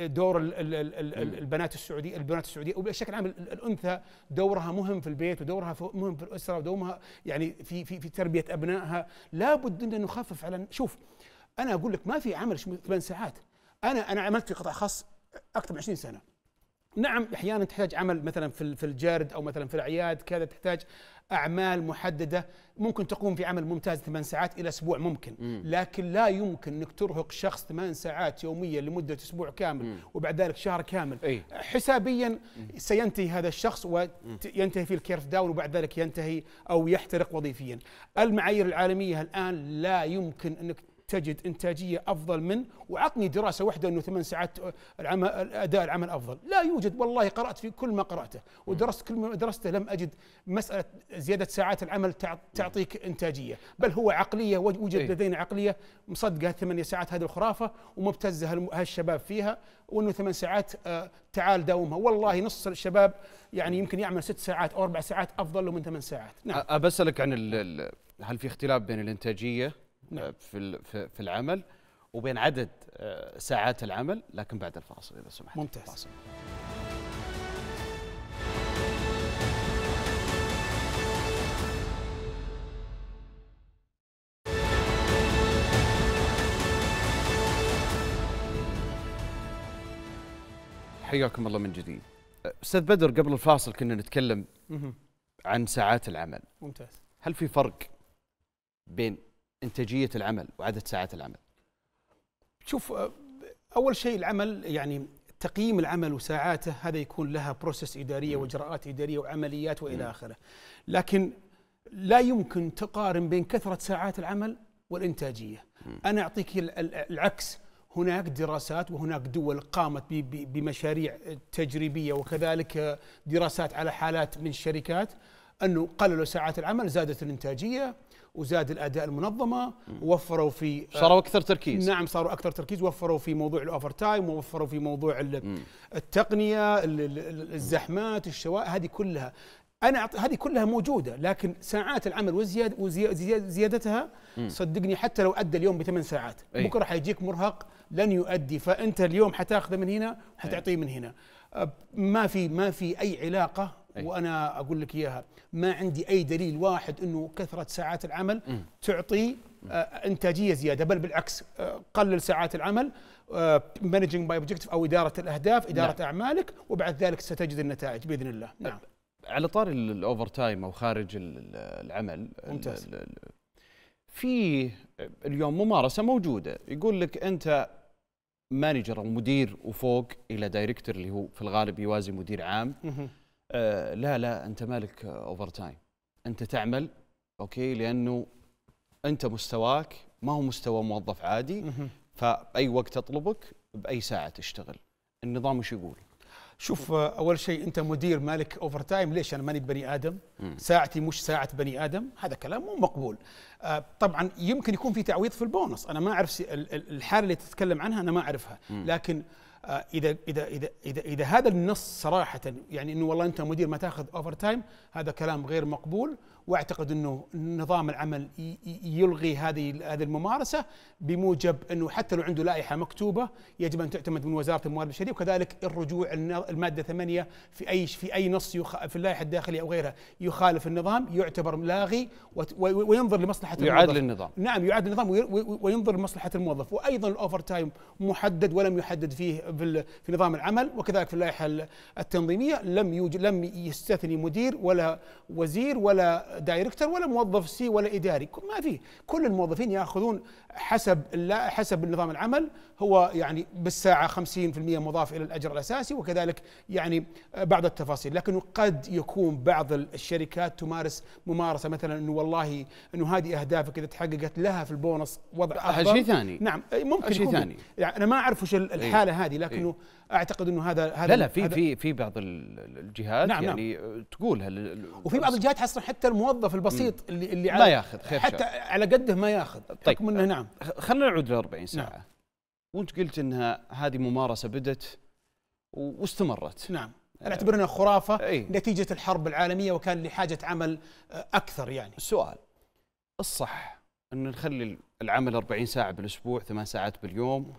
دور البنات السعوديه البنات السعوديه وبشكل عام الانثى دورها مهم في البيت ودورها مهم في الاسره ودورها يعني في في في تربيه ابنائها لابد ان نخفف على شوف انا اقول لك ما في عمل 8 ساعات انا انا عملت في قطاع خاص اكثر من 20 سنه نعم احيانا تحتاج عمل مثلا في الجرد او مثلا في الاعياد كذا تحتاج اعمال محدده ممكن تقوم في عمل ممتاز ثمان ساعات الى اسبوع ممكن مم. لكن لا يمكن انك ترهق شخص ثمان ساعات يوميا لمده اسبوع كامل مم. وبعد ذلك شهر كامل أي. حسابيا مم. سينتهي هذا الشخص وينتهي فيه الكيرف داون وبعد ذلك ينتهي او يحترق وظيفيا المعايير العالميه الان لا يمكن انك تجد انتاجيه افضل من وعطني دراسه واحده انه ثمان ساعات آه، العمل اداء العمل افضل، لا يوجد والله قرات في كل ما قراته ودرست كل ما درسته لم اجد مساله زياده ساعات العمل تعطيك انتاجيه، بل هو عقليه وجد إيه. لدينا عقليه مصدقه ثمانية ساعات هذه الخرافه ومبتزه هالشباب فيها وانه ثمان ساعات آه، تعال داومها، والله نص الشباب يعني يمكن يعمل ست ساعات او اربع ساعات افضل له من ثمان ساعات. نعم. أبسألك عن هل في اختلاف بين الانتاجيه نعم. آه، في في العمل وبين عدد آه، ساعات العمل لكن بعد الفاصل اذا سمحت ممتاز الفاصل. حياكم الله من جديد آه، استاذ بدر قبل الفاصل كنا نتكلم عن ساعات العمل ممتاز هل في فرق بين انتاجيه العمل وعدد ساعات العمل شوف آه، اول شيء العمل يعني تقييم العمل وساعاته هذا يكون لها بروسس اداريه واجراءات اداريه وعمليات والى اخره لكن لا يمكن تقارن بين كثره ساعات العمل والانتاجيه انا اعطيك العكس هناك دراسات وهناك دول قامت بمشاريع تجريبيه وكذلك آه، دراسات على حالات من الشركات انه قللوا ساعات العمل زادت الانتاجيه وزاد الاداء المنظمه ووفروا في صاروا اكثر تركيز آه، نعم صاروا اكثر تركيز وفروا في موضوع الاوفر تايم ووفروا في موضوع التقنيه الزحمات الشوائب هذه كلها انا هذه كلها موجوده لكن ساعات العمل وزياد وزيادتها صدقني حتى لو ادى اليوم بثمان ساعات إيه. بكره حيجيك مرهق لن يؤدي فانت اليوم حتاخذه من هنا وحتعطيه إيه. من هنا ما في ما في اي علاقه إيه. وانا اقول لك اياها ما عندي اي دليل واحد انه كثره ساعات العمل م. تعطي آه، انتاجيه زياده بل بالعكس آه، قلل ساعات العمل مانجنج باي اوبجيكتيف او اداره الاهداف اداره نعم. اعمالك وبعد ذلك ستجد النتائج باذن الله نعم على طار الاوفر تايم او خارج العمل ممتاز في آه، اليوم ممارسه موجوده يقول لك انت مانجر او مدير وفوق الى دايركتور اللي هو في الغالب يوازي مدير عام آه، لا لا انت مالك اوفر تايم انت تعمل اوكي لانه انت مستواك ما هو مستوى موظف عادي فاي وقت اطلبك باي ساعه تشتغل النظام وش يقول شوف آه، اول شيء انت مدير مالك اوفر تايم ليش انا ماني بني ادم ساعتي مش ساعه بني ادم هذا كلام مو مقبول آه، طبعا يمكن يكون في تعويض في البونص انا ما اعرف الحاله اللي تتكلم عنها انا ما اعرفها لكن آه، إذا, إذا, إذا, إذا, إذا هذا النص صراحة يعني أنه والله أنت مدير ما تأخذ أوفر تايم هذا كلام غير مقبول واعتقد انه نظام العمل يلغي هذه هذه الممارسه بموجب انه حتى لو عنده لائحه مكتوبه يجب ان تعتمد من وزاره الموارد البشريه وكذلك الرجوع الماده 8 في اي في اي نص في اللائحه الداخليه او غيرها يخالف النظام يعتبر لاغي وينظر لمصلحه الموظف يعاد للنظام نعم يعاد للنظام وينظر لمصلحه الموظف وايضا الاوفر تايم محدد ولم يحدد فيه في نظام العمل وكذلك في اللائحه التنظيميه لم يوجد لم يستثني مدير ولا وزير ولا دايركتر ولا موظف سي ولا اداري ما في كل الموظفين ياخذون حسب لا حسب نظام العمل هو يعني بالساعه 50% مضاف الى الاجر الاساسي وكذلك يعني بعض التفاصيل لكنه قد يكون بعض الشركات تمارس ممارسه مثلا انه والله انه هذه اهدافك اذا تحققت لها في البونص وضع افضل شيء ثاني نعم ممكن شيء ثاني يعني انا ما اعرف وش الحاله إيه؟ هذه لكنه إيه؟ اعتقد انه هذا هذا لا لا في في في بعض الجهات نعم, نعم. يعني نعم. تقولها وفي بعض الجهات اصلا حتى المو الموظف البسيط اللي اللي ما ياخذ خير حتى شر. على قده ما ياخذ طيب انه طيب، آه، نعم خلينا نعود ل 40 ساعه نعم. وانت قلت انها هذه ممارسه بدت واستمرت نعم آه. انا اعتبرها خرافه أي. نتيجه الحرب العالميه وكان لحاجه عمل آه، اكثر يعني السؤال الصح ان نخلي العمل 40 ساعه بالاسبوع ثمان ساعات باليوم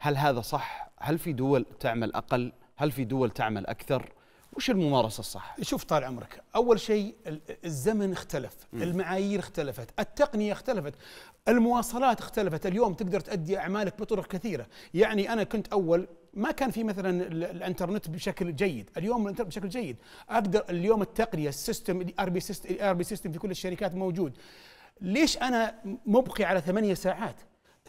هل هذا صح هل في دول تعمل اقل هل في دول تعمل اكثر وش الممارسه الصح؟ شوف طال عمرك، اول شيء الزمن اختلف، م. المعايير اختلفت، التقنيه اختلفت، المواصلات اختلفت، اليوم تقدر تؤدي اعمالك بطرق كثيره، يعني انا كنت اول ما كان في مثلا الانترنت بشكل جيد، اليوم الانترنت بشكل جيد، اقدر اليوم التقنيه السيستم الار بي سيستم الار بي سيستم في كل الشركات موجود. ليش انا مبقي على ثمانية ساعات؟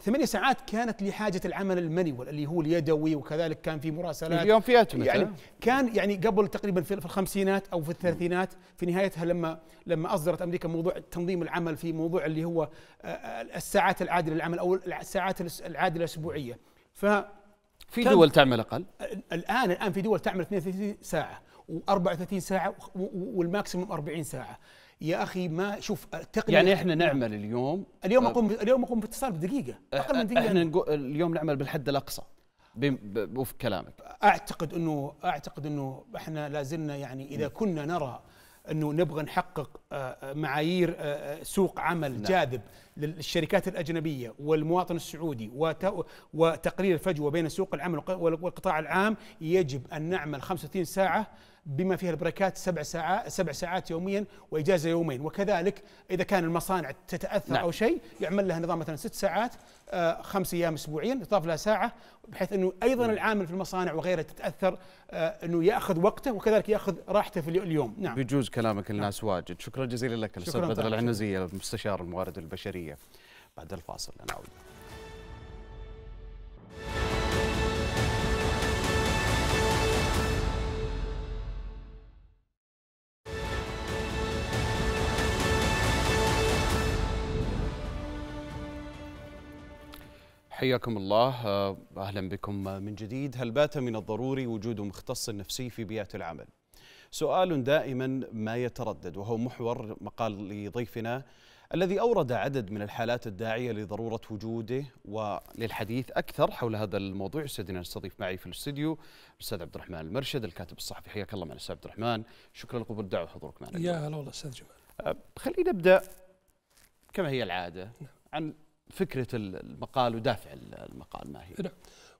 ثمانية ساعات كانت لحاجة العمل المانيوال اللي هو اليدوي وكذلك كان في مراسلات اليوم في أتمتة يعني كان يعني قبل تقريبا في الخمسينات أو في الثلاثينات في نهايتها لما لما أصدرت أمريكا موضوع تنظيم العمل في موضوع اللي هو آه، آه، الساعات العادلة للعمل أو الساعات العادلة الأسبوعية ف في دول تعمل أقل الآن الآن في دول تعمل 32 ساعة و34 ساعة والماكسيموم 40 ساعة يا اخي ما شوف التقنيه يعني احنا نعمل اليوم اليوم آه، اقوم اليوم اقوم باتصال بدقيقه اقل من دقيقه احنا نقول اليوم نعمل بالحد الاقصى وفق كلامك اعتقد انه اعتقد انه احنا لازلنا يعني اذا كنا نرى انه نبغى نحقق آه، آه، معايير سوق عمل نعم. جاذب للشركات الاجنبيه والمواطن السعودي وتقليل الفجوه بين سوق العمل والقطاع العام يجب ان نعمل 65 ساعه بما فيها البريكات سبع ساعات سبع ساعات يوميا واجازه يومين وكذلك اذا كان المصانع تتاثر نعم. او شيء يعمل لها نظام مثلا ست ساعات آه، خمس ايام اسبوعيا يضاف لها ساعه بحيث انه ايضا العامل في المصانع وغيره تتاثر آه، انه ياخذ وقته وكذلك ياخذ راحته في اليوم نعم بيجوز كلامك الناس نعم. واجد شكرا جزيلا لك الاستاذ بدر العنزي مستشار الموارد البشريه بعد الفاصل نعود حياكم الله آه، أهلا بكم من جديد هل بات من الضروري وجود مختص نفسي في بيئة العمل؟ سؤال دائما ما يتردد وهو محور مقال لضيفنا الذي أورد عدد من الحالات الداعية لضرورة وجوده وللحديث أكثر حول هذا الموضوع سيدنا نستضيف معي في الاستديو الأستاذ عبد الرحمن المرشد الكاتب الصحفي حياك الله معنا أستاذ عبد الرحمن شكرا لقبول الدعوة وحضوركم معنا يا هلا والله أستاذ جمال آه، خلينا نبدأ كما هي العادة نعم. عن فكره المقال ودافع المقال ما هي؟ نعم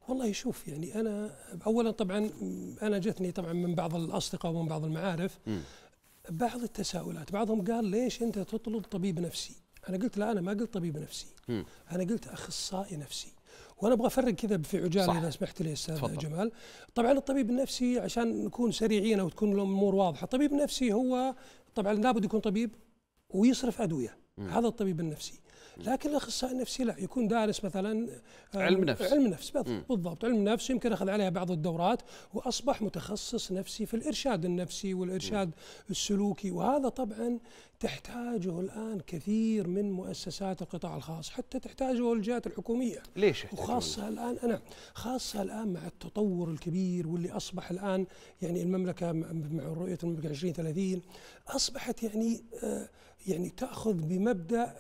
والله شوف يعني انا اولا طبعا انا جتني طبعا من بعض الاصدقاء ومن بعض المعارف م. بعض التساؤلات بعضهم قال ليش انت تطلب طبيب نفسي؟ انا قلت لا انا ما قلت طبيب نفسي م. انا قلت اخصائي نفسي وانا ابغى افرق كذا في عجاله اذا سمحت لي استاذ جمال طبعا الطبيب النفسي عشان نكون سريعين او تكون الامور واضحه الطبيب النفسي هو طبعا لابد يكون طبيب ويصرف ادويه م. هذا الطبيب النفسي لكن الاخصائي النفسي لا يكون دارس مثلا آه، علم نفس علم نفس بالضبط علم نفس يمكن اخذ عليها بعض الدورات واصبح متخصص نفسي في الارشاد النفسي والارشاد م. السلوكي وهذا طبعا تحتاجه الان كثير من مؤسسات القطاع الخاص حتى تحتاجه الجهات الحكوميه ليش وخاصه الان انا نعم، خاصه الان مع التطور الكبير واللي اصبح الان يعني المملكه مع رؤيه المملكه 2030 اصبحت يعني آه يعني تاخذ بمبدا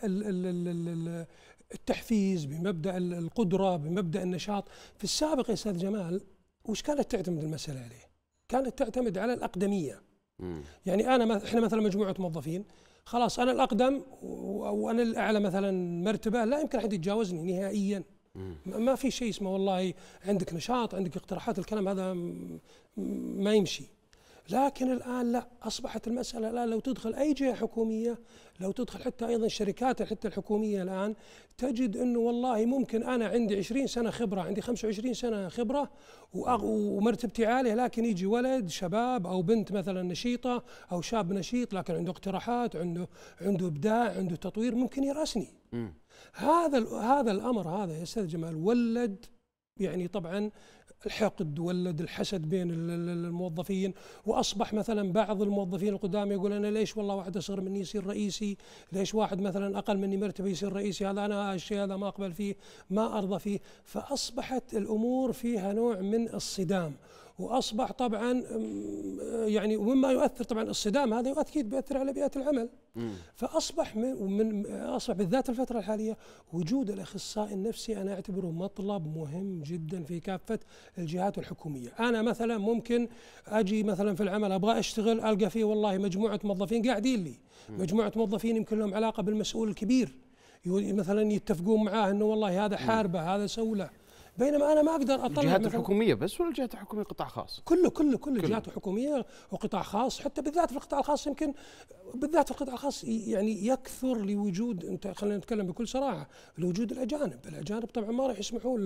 التحفيز بمبدا القدره بمبدا النشاط في السابق يا استاذ جمال وش كانت تعتمد المساله عليه كانت تعتمد على الاقدميه يعني انا احنا مثلا مجموعه موظفين خلاص انا الاقدم وانا الاعلى مثلا مرتبه لا يمكن احد يتجاوزني نهائيا ما في شيء اسمه والله عندك نشاط عندك اقتراحات الكلام هذا ما يمشي لكن الآن لا أصبحت المسألة الآن لو تدخل أي جهة حكومية لو تدخل حتى أيضا الشركات حتى الحكومية الآن تجد أنه والله ممكن أنا عندي 20 سنة خبرة عندي 25 سنة خبرة ومرتبتي عالية لكن يجي ولد شباب أو بنت مثلا نشيطة أو شاب نشيط لكن عنده اقتراحات عنده عنده إبداع عنده تطوير ممكن يراسني هذا هذا الأمر هذا يا أستاذ جمال ولد يعني طبعا الحقد ولد الحسد بين الموظفين واصبح مثلا بعض الموظفين القدامى يقول انا ليش والله واحد اصغر مني يصير رئيسي؟ ليش واحد مثلا اقل مني مرتبه يصير رئيسي؟ هذا انا الشيء هذا ما اقبل فيه، ما ارضى فيه، فاصبحت الامور فيها نوع من الصدام واصبح طبعا يعني ومما يؤثر طبعا الصدام هذا اكيد بيؤثر على بيئه العمل فاصبح من, من اصبح بالذات الفتره الحاليه وجود الاخصائي النفسي انا اعتبره مطلب مهم جدا في كافه الجهات الحكوميه، انا مثلا ممكن اجي مثلا في العمل ابغى اشتغل القى فيه والله مجموعه موظفين قاعدين لي، مجموعه موظفين يمكن لهم علاقه بالمسؤول الكبير مثلا يتفقون معاه انه والله هذا حاربه هذا سوله بينما انا ما اقدر اطلع الجهات الحكوميه بس ولا الجهات الحكوميه قطاع خاص؟ كله كله كله, الجهات جهات حكوميه وقطاع خاص حتى بالذات في القطاع الخاص يمكن بالذات في القطاع الخاص يعني يكثر لوجود انت خلينا نتكلم بكل صراحه لوجود الاجانب، الاجانب طبعا ما راح يسمحون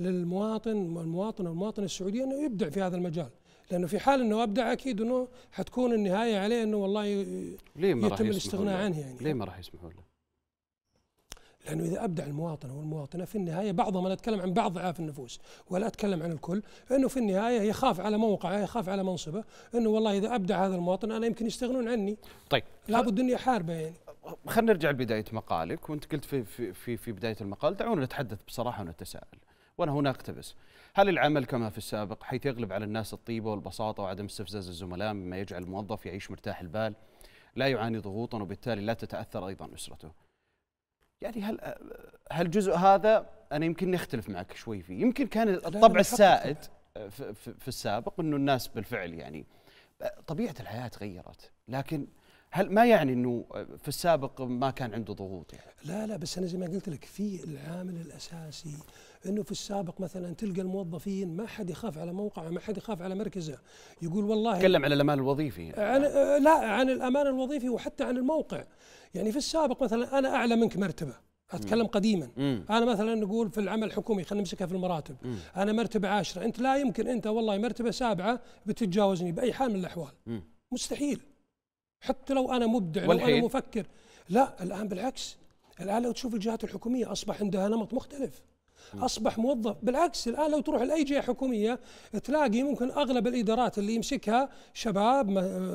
للمواطن المواطن والمواطنه السعوديه انه يبدع في هذا المجال. لانه في حال انه ابدع اكيد انه حتكون النهايه عليه انه والله ليه ما يتم الاستغناء عنه يعني ليه ما راح يسمحوا له؟ لأنه إذا أبدع المواطن والمواطنة في النهاية بعضهم أنا أتكلم عن بعض ضعاف النفوس ولا أتكلم عن الكل أنه في النهاية يخاف على موقعه يخاف على منصبه أنه والله إذا أبدع هذا المواطن أنا يمكن يستغنون عني طيب لابد أني أحاربه يعني خلينا نرجع لبداية مقالك وأنت قلت في, في, في, في بداية المقال دعونا نتحدث بصراحة ونتساءل وأنا هنا أقتبس هل العمل كما في السابق حيث يغلب على الناس الطيبة والبساطة وعدم استفزاز الزملاء مما يجعل الموظف يعيش مرتاح البال لا يعاني ضغوطا وبالتالي لا تتأثر أيضا أسرته يعني هل هالجزء هذا انا يمكن اختلف معك شوي فيه يمكن كان الطبع السائد آه، في, في السابق انه الناس بالفعل يعني آه، طبيعه الحياه تغيرت لكن هل ما يعني انه في السابق ما كان عنده ضغوط يعني؟ لا لا بس انا زي ما قلت لك في العامل الاساسي انه في السابق مثلا تلقى الموظفين ما حد يخاف على موقعه ما حد يخاف على مركزه يقول والله تكلم على الامان الوظيفي يعني. عن لا عن الامان الوظيفي وحتى عن الموقع يعني في السابق مثلا انا اعلى منك مرتبه اتكلم قديما مم. انا مثلا نقول في العمل الحكومي خلينا نمسكها في المراتب مم. انا مرتبه عاشره انت لا يمكن انت والله مرتبه سابعه بتتجاوزني باي حال من الاحوال مم. مستحيل حتى لو انا مبدع والحين. لو انا مفكر لا الان بالعكس الان لو تشوف الجهات الحكوميه اصبح عندها نمط مختلف اصبح موظف بالعكس الان لو تروح لاي جهه حكوميه تلاقي ممكن اغلب الادارات اللي يمسكها شباب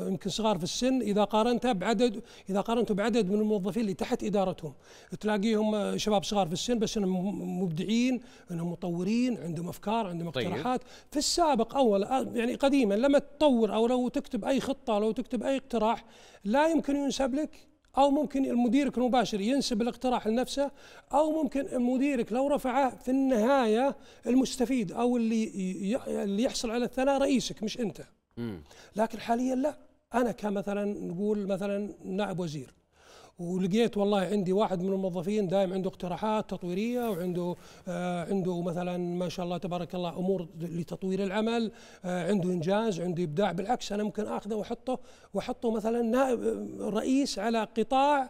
يمكن صغار في السن اذا قارنتها بعدد اذا قارنته بعدد من الموظفين اللي تحت ادارتهم تلاقيهم شباب صغار في السن بس انهم مبدعين انهم مطورين عندهم افكار عندهم طيب. اقتراحات طيب. في السابق اول يعني قديما لما تطور او لو تكتب اي خطه لو تكتب اي اقتراح لا يمكن ينسب لك أو ممكن المديرك المباشر ينسب الاقتراح لنفسه أو ممكن مديرك لو رفعه في النهاية المستفيد أو اللي اللي يحصل على الثناء رئيسك مش أنت لكن حاليا لا أنا كمثلا نقول مثلا نائب وزير ولقيت والله عندي واحد من الموظفين دائم عنده اقتراحات تطويريه وعنده آه عنده مثلا ما شاء الله تبارك الله امور لتطوير العمل آه عنده انجاز عنده ابداع بالعكس انا ممكن اخذه واحطه واحطه مثلا نائب آه، رئيس على قطاع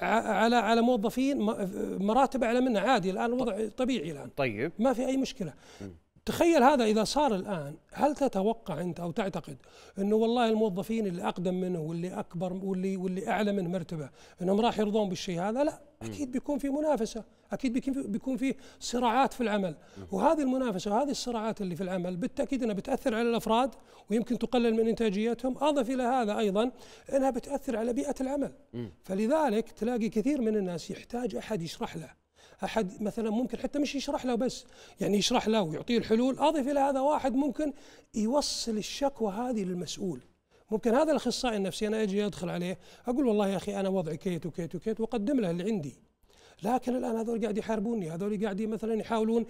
على على موظفين آه، مراتب اعلى منه عادي الان الوضع طبيعي الان طيب ما في اي مشكله م. تخيل هذا إذا صار الآن هل تتوقع أنت أو تعتقد أنه والله الموظفين اللي أقدم منه واللي أكبر واللي واللي أعلى منه مرتبة أنهم راح يرضون بالشيء هذا لا أكيد بيكون في منافسة أكيد بيكون في صراعات في العمل وهذه المنافسة وهذه الصراعات اللي في العمل بالتأكيد أنها بتأثر على الأفراد ويمكن تقلل من إنتاجيتهم أضف إلى هذا أيضا أنها بتأثر على بيئة العمل فلذلك تلاقي كثير من الناس يحتاج أحد يشرح له احد مثلا ممكن حتى مش يشرح له بس يعني يشرح له ويعطيه الحلول اضف الى هذا واحد ممكن يوصل الشكوى هذه للمسؤول ممكن هذا الاخصائي النفسي انا اجي ادخل عليه اقول والله يا اخي انا وضعي كيت وكيت وكيت واقدم له اللي عندي لكن الان هذول قاعد يحاربوني هذول قاعد مثلا يحاولون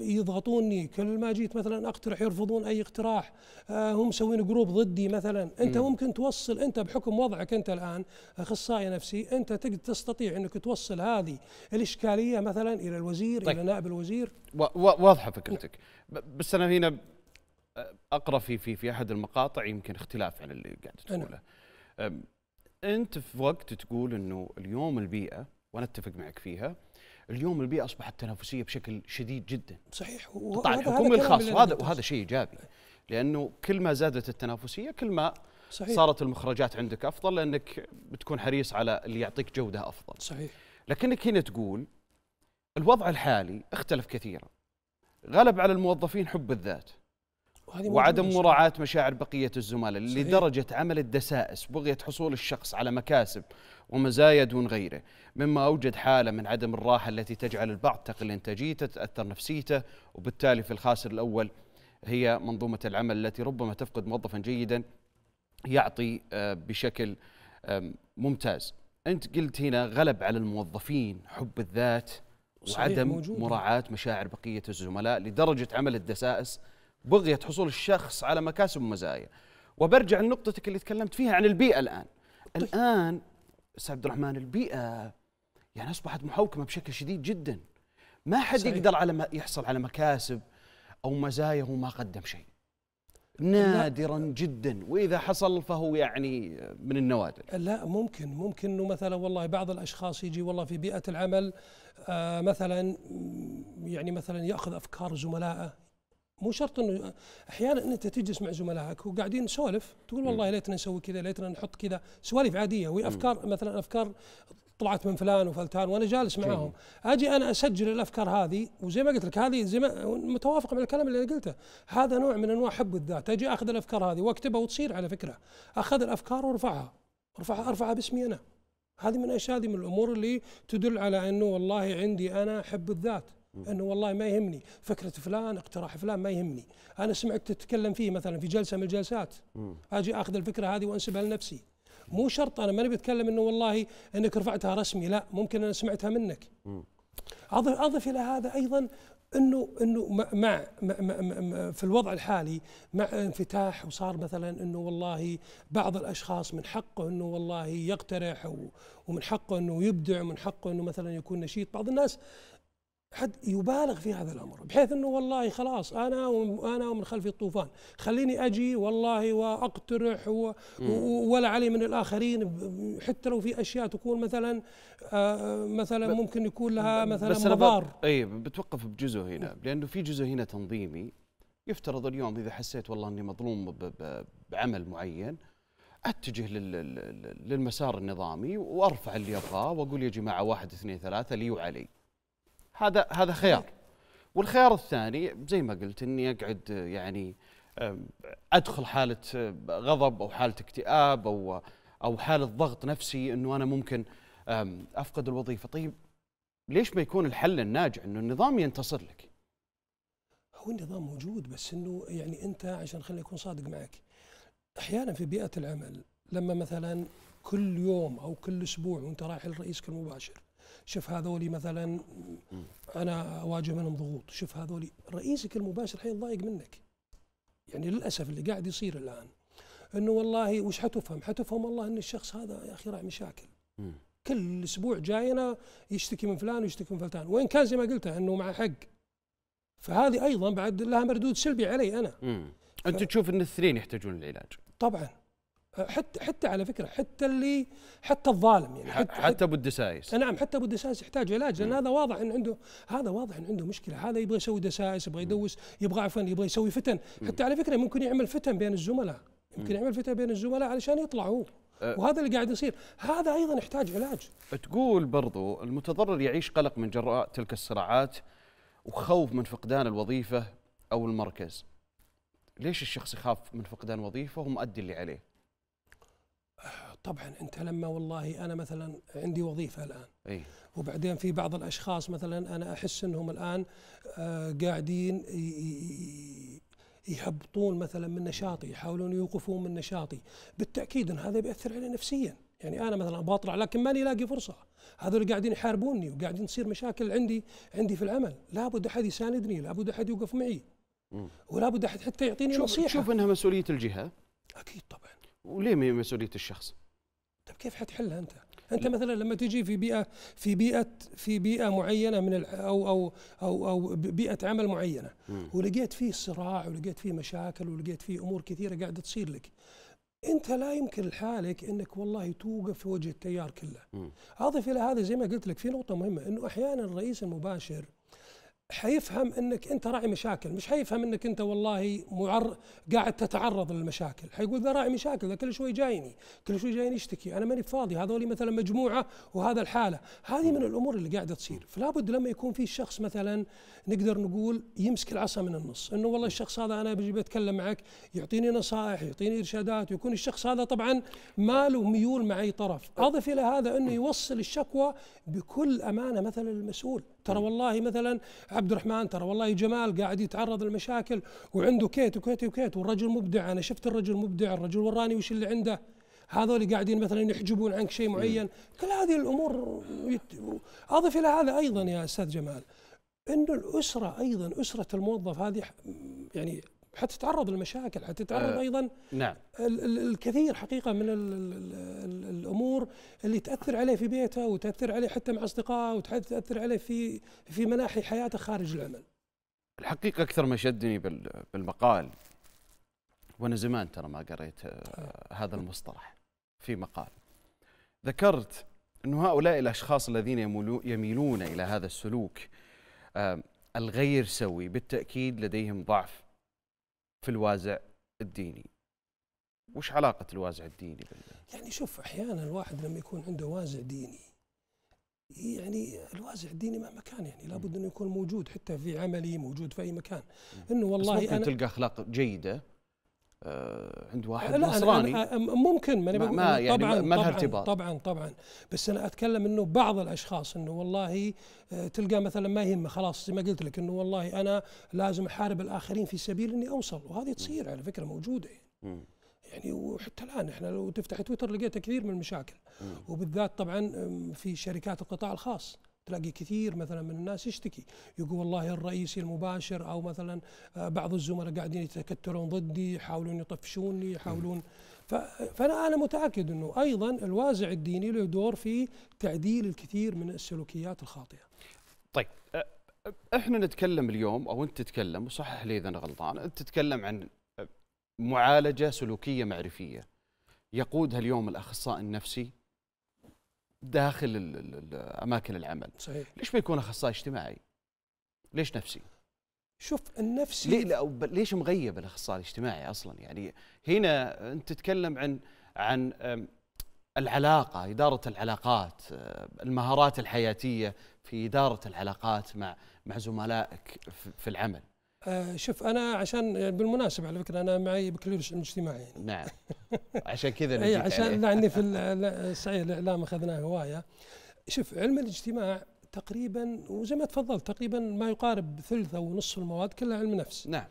يضغطوني كل ما جيت مثلا اقترح يرفضون اي اقتراح آه هم مسوين جروب ضدي مثلا انت م. ممكن توصل انت بحكم وضعك انت الان اخصائي نفسي انت تقدر تستطيع انك توصل هذه الاشكاليه مثلا الى الوزير طيب. الى نائب الوزير واضحه فكرتك بس انا هنا آه، اقرا في في في احد المقاطع يمكن اختلاف عن اللي قاعد نعم. تقوله انت في وقت تقول انه اليوم البيئه وانا اتفق معك فيها اليوم البيئه اصبحت تنافسيه بشكل شديد جدا صحيح قطاع الحكومي الخاص وهذا وهذا شيء ايجابي لانه كل ما زادت التنافسيه كل ما صحيح. صارت المخرجات عندك افضل لانك بتكون حريص على اللي يعطيك جوده افضل صحيح لكنك هنا تقول الوضع الحالي اختلف كثيرا غلب على الموظفين حب الذات وعدم مراعاة مشاعر بقية الزملاء لدرجة عمل الدسائس بغية حصول الشخص على مكاسب ومزايا دون غيره مما أوجد حالة من عدم الراحة التي تجعل البعض تقل إنتاجيته تأثر نفسيته وبالتالي في الخاسر الأول هي منظومة العمل التي ربما تفقد موظفا جيدا يعطي آه، بشكل ممتاز أنت قلت هنا غلب على الموظفين حب الذات وعدم مراعاة مشاعر بقية الزملاء لدرجة عمل الدسائس بغيه حصول الشخص على مكاسب ومزايا وبرجع لنقطتك اللي تكلمت فيها عن البيئه الان طيب. الان استاذ عبد الرحمن البيئه يعني اصبحت محوكمه بشكل شديد جدا ما حد صحيح. يقدر على ما يحصل على مكاسب او مزايا وما قدم شيء نادرا جدا واذا حصل فهو يعني من النوادر لا ممكن ممكن انه مثلا والله بعض الاشخاص يجي والله في بيئه العمل آه مثلا يعني مثلا ياخذ افكار زملائه مو شرط انه احيانا انت تجلس مع زملائك وقاعدين نسولف تقول والله ليتنا نسوي كذا ليتنا نحط كذا سواليف عاديه وافكار مثلا افكار طلعت من فلان وفلتان وانا جالس معاهم اجي انا اسجل الافكار هذه وزي ما قلت لك هذه زي ما متوافق مع الكلام اللي انا قلته هذا نوع من انواع حب الذات اجي اخذ الافكار هذه واكتبها وتصير على فكره اخذ الافكار وارفعها ارفعها ارفعها باسمي انا هذه من الاشياء هذه من الامور اللي تدل على انه والله عندي انا حب الذات انه والله ما يهمني فكره فلان اقتراح فلان ما يهمني انا سمعت تتكلم فيه مثلا في جلسه من الجلسات اجي اخذ الفكره هذه وانسبها لنفسي مو شرط انا ماني بتكلم انه والله انك رفعتها رسمي لا ممكن انا سمعتها منك اضف اضف الى هذا ايضا انه انه مع, مع, مع, مع في الوضع الحالي مع انفتاح وصار مثلا انه والله بعض الاشخاص من حقه انه والله يقترح ومن حقه انه يبدع ومن حقه انه مثلا يكون نشيط بعض الناس حد يبالغ في هذا الامر بحيث انه والله خلاص انا وانا ومن خلفي الطوفان خليني اجي والله واقترح و ولا علي من الاخرين حتى لو في اشياء تكون مثلا آه مثلا ممكن يكون لها مثلا بس مضار اي بتوقف بجزء هنا لانه في جزء هنا تنظيمي يفترض اليوم اذا حسيت والله اني مظلوم بعمل معين اتجه للمسار النظامي وارفع اللي ابغاه واقول يا جماعه واحد اثنين ثلاثه لي وعلي هذا هذا خيار إيه. والخيار الثاني زي ما قلت اني اقعد يعني ادخل حاله غضب او حاله اكتئاب او او حاله ضغط نفسي انه انا ممكن افقد الوظيفه طيب ليش ما يكون الحل الناجع انه النظام ينتصر لك هو النظام موجود بس انه يعني انت عشان خلي اكون صادق معك احيانا في بيئه العمل لما مثلا كل يوم او كل اسبوع وانت رايح لرئيسك المباشر شوف هذول مثلا انا اواجه منهم ضغوط شوف هذول رئيسك المباشر حيتضايق منك يعني للاسف اللي قاعد يصير الان انه والله وش حتفهم حتفهم والله ان الشخص هذا يا اخي راعي مشاكل كل اسبوع جاينا يشتكي من فلان ويشتكي من فلان وان كان زي ما قلت انه مع حق فهذه ايضا بعد لها مردود سلبي علي انا ف... انت تشوف ان الاثنين يحتاجون للعلاج طبعا حتى حتى على فكره حتى اللي حتى الظالم يعني حتى, حتى ابو الدسايس نعم حتى ابو الدسايس يحتاج علاج لان هذا واضح ان عنده هذا واضح ان عنده مشكله هذا يبغى يسوي دسايس يبغى يدوس يبغى عفوا يبغى يسوي فتن حتى على فكره ممكن يعمل فتن بين الزملاء ممكن يعمل فتن بين الزملاء علشان يطلع هو أه. وهذا اللي قاعد يصير هذا ايضا يحتاج علاج تقول برضو المتضرر يعيش قلق من جراء تلك الصراعات وخوف من فقدان الوظيفه او المركز ليش الشخص يخاف من فقدان وظيفه ومؤدي اللي عليه طبعا انت لما والله انا مثلا عندي وظيفه الان أي. وبعدين في بعض الاشخاص مثلا انا احس انهم الان آه قاعدين يهبطون مثلا من نشاطي يحاولون يوقفون من نشاطي بالتاكيد ان هذا بياثر علي نفسيا يعني انا مثلا بطلع لكن ماني لاقي فرصه هذول قاعدين يحاربوني وقاعدين تصير مشاكل عندي عندي في العمل لابد احد يساندني لابد احد يوقف معي ولا بد احد حتى يعطيني شوف نصيحه شوف انها مسؤوليه الجهه اكيد طبعا وليه مسؤوليه الشخص كيف حتحلها انت؟ انت مثلا لما تجي في بيئه في بيئه في بيئه معينه من او او او او بيئه عمل معينه ولقيت فيه صراع ولقيت فيه مشاكل ولقيت فيه امور كثيره قاعده تصير لك انت لا يمكن لحالك انك والله توقف في وجه التيار كله. اضف الى هذا زي ما قلت لك في نقطه مهمه انه احيانا الرئيس المباشر حيفهم انك انت راعي مشاكل مش حيفهم انك انت والله معر قاعد تتعرض للمشاكل حيقول ذا راعي مشاكل ذا كل شوي جايني كل شوي جايني يشتكي انا ماني فاضي هذول مثلا مجموعه وهذا الحاله هذه من الامور اللي قاعده تصير فلا بد لما يكون في شخص مثلا نقدر نقول يمسك العصا من النص انه والله الشخص هذا انا بجي بتكلم معك يعطيني نصائح يعطيني ارشادات ويكون الشخص هذا طبعا ما له ميول مع اي طرف اضف الى هذا انه يوصل الشكوى بكل امانه مثلا للمسؤول ترى والله مثلا عبد الرحمن ترى والله جمال قاعد يتعرض لمشاكل وعنده كيت وكيت وكيت والرجل مبدع انا شفت الرجل مبدع الرجل وراني وش اللي عنده هذول قاعدين مثلا يحجبون عنك شيء معين كل هذه الامور اضف الى هذا ايضا يا استاذ جمال انه الاسره ايضا اسره الموظف هذه يعني حتتعرض لمشاكل حتتعرض آه، ايضا نعم. الكثير حقيقه من الـ الـ الـ الامور اللي تاثر عليه في بيته وتاثر عليه حتى مع اصدقائه وتاثر عليه في في مناحي حياته خارج العمل الحقيقه اكثر ما شدني بالمقال وانا زمان ترى ما قريت آه، هذا المصطلح في مقال ذكرت أن هؤلاء الأشخاص الذين يميلون إلى هذا السلوك آه، الغير سوي بالتأكيد لديهم ضعف في الوازع الديني وش علاقة الوازع الديني بالله؟ يعني شوف أحيانا الواحد لما يكون عنده وازع ديني يعني الوازع الديني مهما كان يعني لابد انه يكون موجود حتى في عملي موجود في اي مكان انه والله بس ممكن انا تلقى اخلاق جيده آه، عند واحد لا نصراني ممكن ما, ما, طبعا يعني طبعا ما لها ارتباط طبعا طبعا بس انا اتكلم انه بعض الاشخاص انه والله آه، تلقى مثلا ما يهمه خلاص زي ما قلت لك انه والله انا لازم احارب الاخرين في سبيل اني اوصل وهذه تصير على فكره موجوده يعني. يعني وحتى الان احنا لو تفتح تويتر لقيت كثير من المشاكل وبالذات طبعا في شركات القطاع الخاص تلاقي كثير مثلا من الناس يشتكي يقول والله الرئيس المباشر او مثلا آه، بعض الزملاء قاعدين يتكترون ضدي يحاولون يطفشوني يحاولون فانا انا متاكد انه ايضا الوازع الديني له دور في تعديل الكثير من السلوكيات الخاطئه. طيب آه، احنا نتكلم اليوم او انت تتكلم وصحح لي اذا انا غلطان، انت تتكلم عن آه، معالجه سلوكيه معرفيه يقودها اليوم الاخصائي النفسي داخل اماكن العمل صحيح ليش ما يكون اخصائي اجتماعي؟ ليش نفسي؟ شوف النفسي ليه لا ليش مغيب الاخصائي الاجتماعي اصلا يعني هنا انت تتكلم عن عن العلاقه اداره العلاقات المهارات الحياتيه في اداره العلاقات مع مع زملائك في العمل آه، شوف انا عشان بالمناسبه على فكره انا معي بكالوريوس علم اجتماعي يعني. نعم عشان كذا اي عشان لاني يعني في صحيح الاعلام اخذناه هوايه شوف علم الاجتماع تقريبا وزي ما تفضلت تقريبا ما يقارب ثلث او نصف المواد كلها علم نفس نعم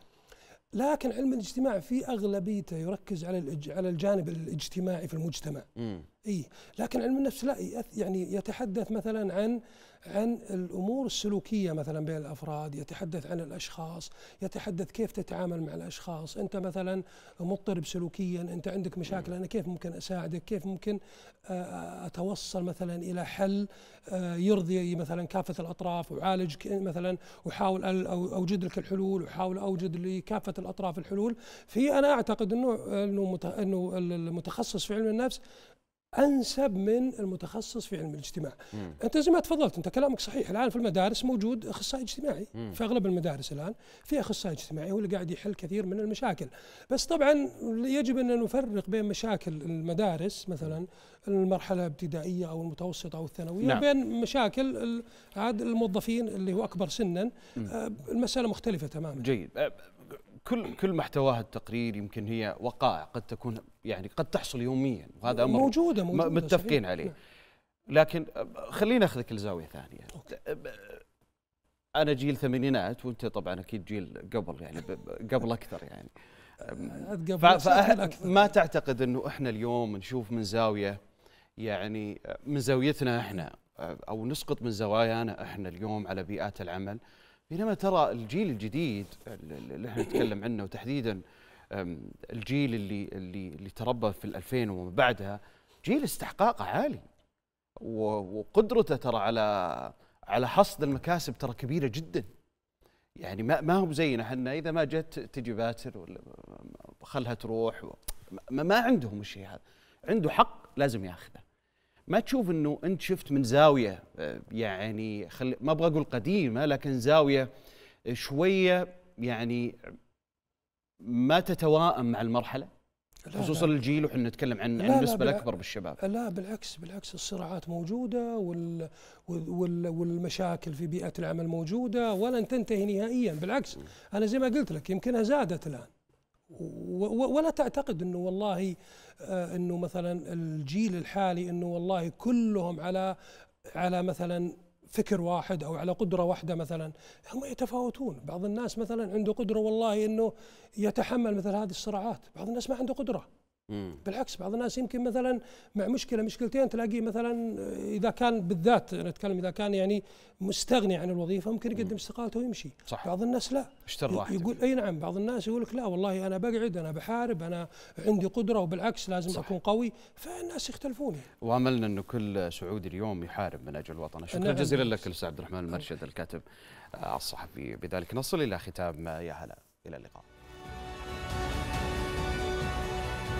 لكن علم الاجتماع في اغلبيته يركز على على الجانب الاجتماعي في المجتمع م. اي لكن علم النفس لا يعني يتحدث مثلا عن عن الامور السلوكيه مثلا بين الافراد، يتحدث عن الاشخاص، يتحدث كيف تتعامل مع الاشخاص، انت مثلا مضطرب سلوكيا، انت عندك مشاكل انا كيف ممكن اساعدك؟ كيف ممكن آه، آه، اتوصل مثلا الى حل آه، يرضي مثلا كافه الاطراف وعالج مثلا واحاول اوجد لك الحلول واحاول اوجد لكافه الاطراف الحلول، في انا اعتقد انه انه انه المتخصص في علم النفس انسب من المتخصص في علم الاجتماع مم. انت زي ما تفضلت انت كلامك صحيح الان في المدارس موجود اخصائي اجتماعي مم. في اغلب المدارس الان في اخصائي اجتماعي هو اللي قاعد يحل كثير من المشاكل بس طبعا يجب ان نفرق بين مشاكل المدارس مثلا المرحله الابتدائيه او المتوسطه او الثانويه نعم. بين مشاكل عاد الموظفين اللي هو اكبر سنا آه، المساله مختلفه تماما جيد آه، كل كل محتواها التقرير يمكن هي وقائع قد تكون يعني قد تحصل يوميا وهذا امر موجوده موجوده متفقين صحيح. عليه نعم. لكن خلينا اخذك لزاويه ثانيه أوكي. انا جيل ثمانينات وانت طبعا اكيد جيل قبل يعني قبل اكثر يعني أه، ما تعتقد انه احنا اليوم نشوف من زاويه يعني من زاويتنا احنا او نسقط من زوايانا احنا اليوم على بيئات العمل بينما ترى الجيل الجديد اللي احنا نتكلم عنه وتحديدا الجيل اللي اللي اللي تربى في 2000 وما بعدها جيل استحقاقه عالي وقدرته ترى على على حصد المكاسب ترى كبيره جدا يعني ما ما هو زينا احنا اذا ما جت تجي باتر ولا خلها تروح ما, ما عندهم الشيء هذا عنده حق لازم ياخذه ما تشوف انه انت شفت من زاويه آه، يعني خل... ما ابغى اقول قديمه لكن زاويه شويه يعني ما تتوائم مع المرحله لا خصوصا لا الجيل وحنا نتكلم عن عن النسبه الاكبر بالشباب لا بالعكس بالعكس الصراعات موجوده وال وال والمشاكل في بيئه العمل موجوده ولن تنتهي نهائيا بالعكس انا زي ما قلت لك يمكنها زادت الان ولا تعتقد انه والله آه، انه مثلا الجيل الحالي انه والله كلهم على على مثلا فكر واحد او على قدره واحده مثلا هم يتفاوتون بعض الناس مثلا عنده قدره والله انه يتحمل مثل هذه الصراعات بعض الناس ما عنده قدره بالعكس بعض الناس يمكن مثلا مع مشكله مشكلتين تلاقيه مثلا اذا كان بالذات نتكلم اذا كان يعني مستغني عن الوظيفه ممكن يقدم استقالته ويمشي صح. بعض الناس لا اشترى راحته يقول اي نعم بعض الناس يقول لك لا والله انا بقعد انا بحارب انا عندي قدره وبالعكس لازم صح. اكون قوي فالناس يختلفون يعني. واملنا انه كل سعودي اليوم يحارب من اجل وطنه شكرا نعم. جزيلا لك الاستاذ عبد الرحمن طيب. المرشد الكاتب آه، الصحفي بذلك نصل الى ختام آه، يا هلا الى اللقاء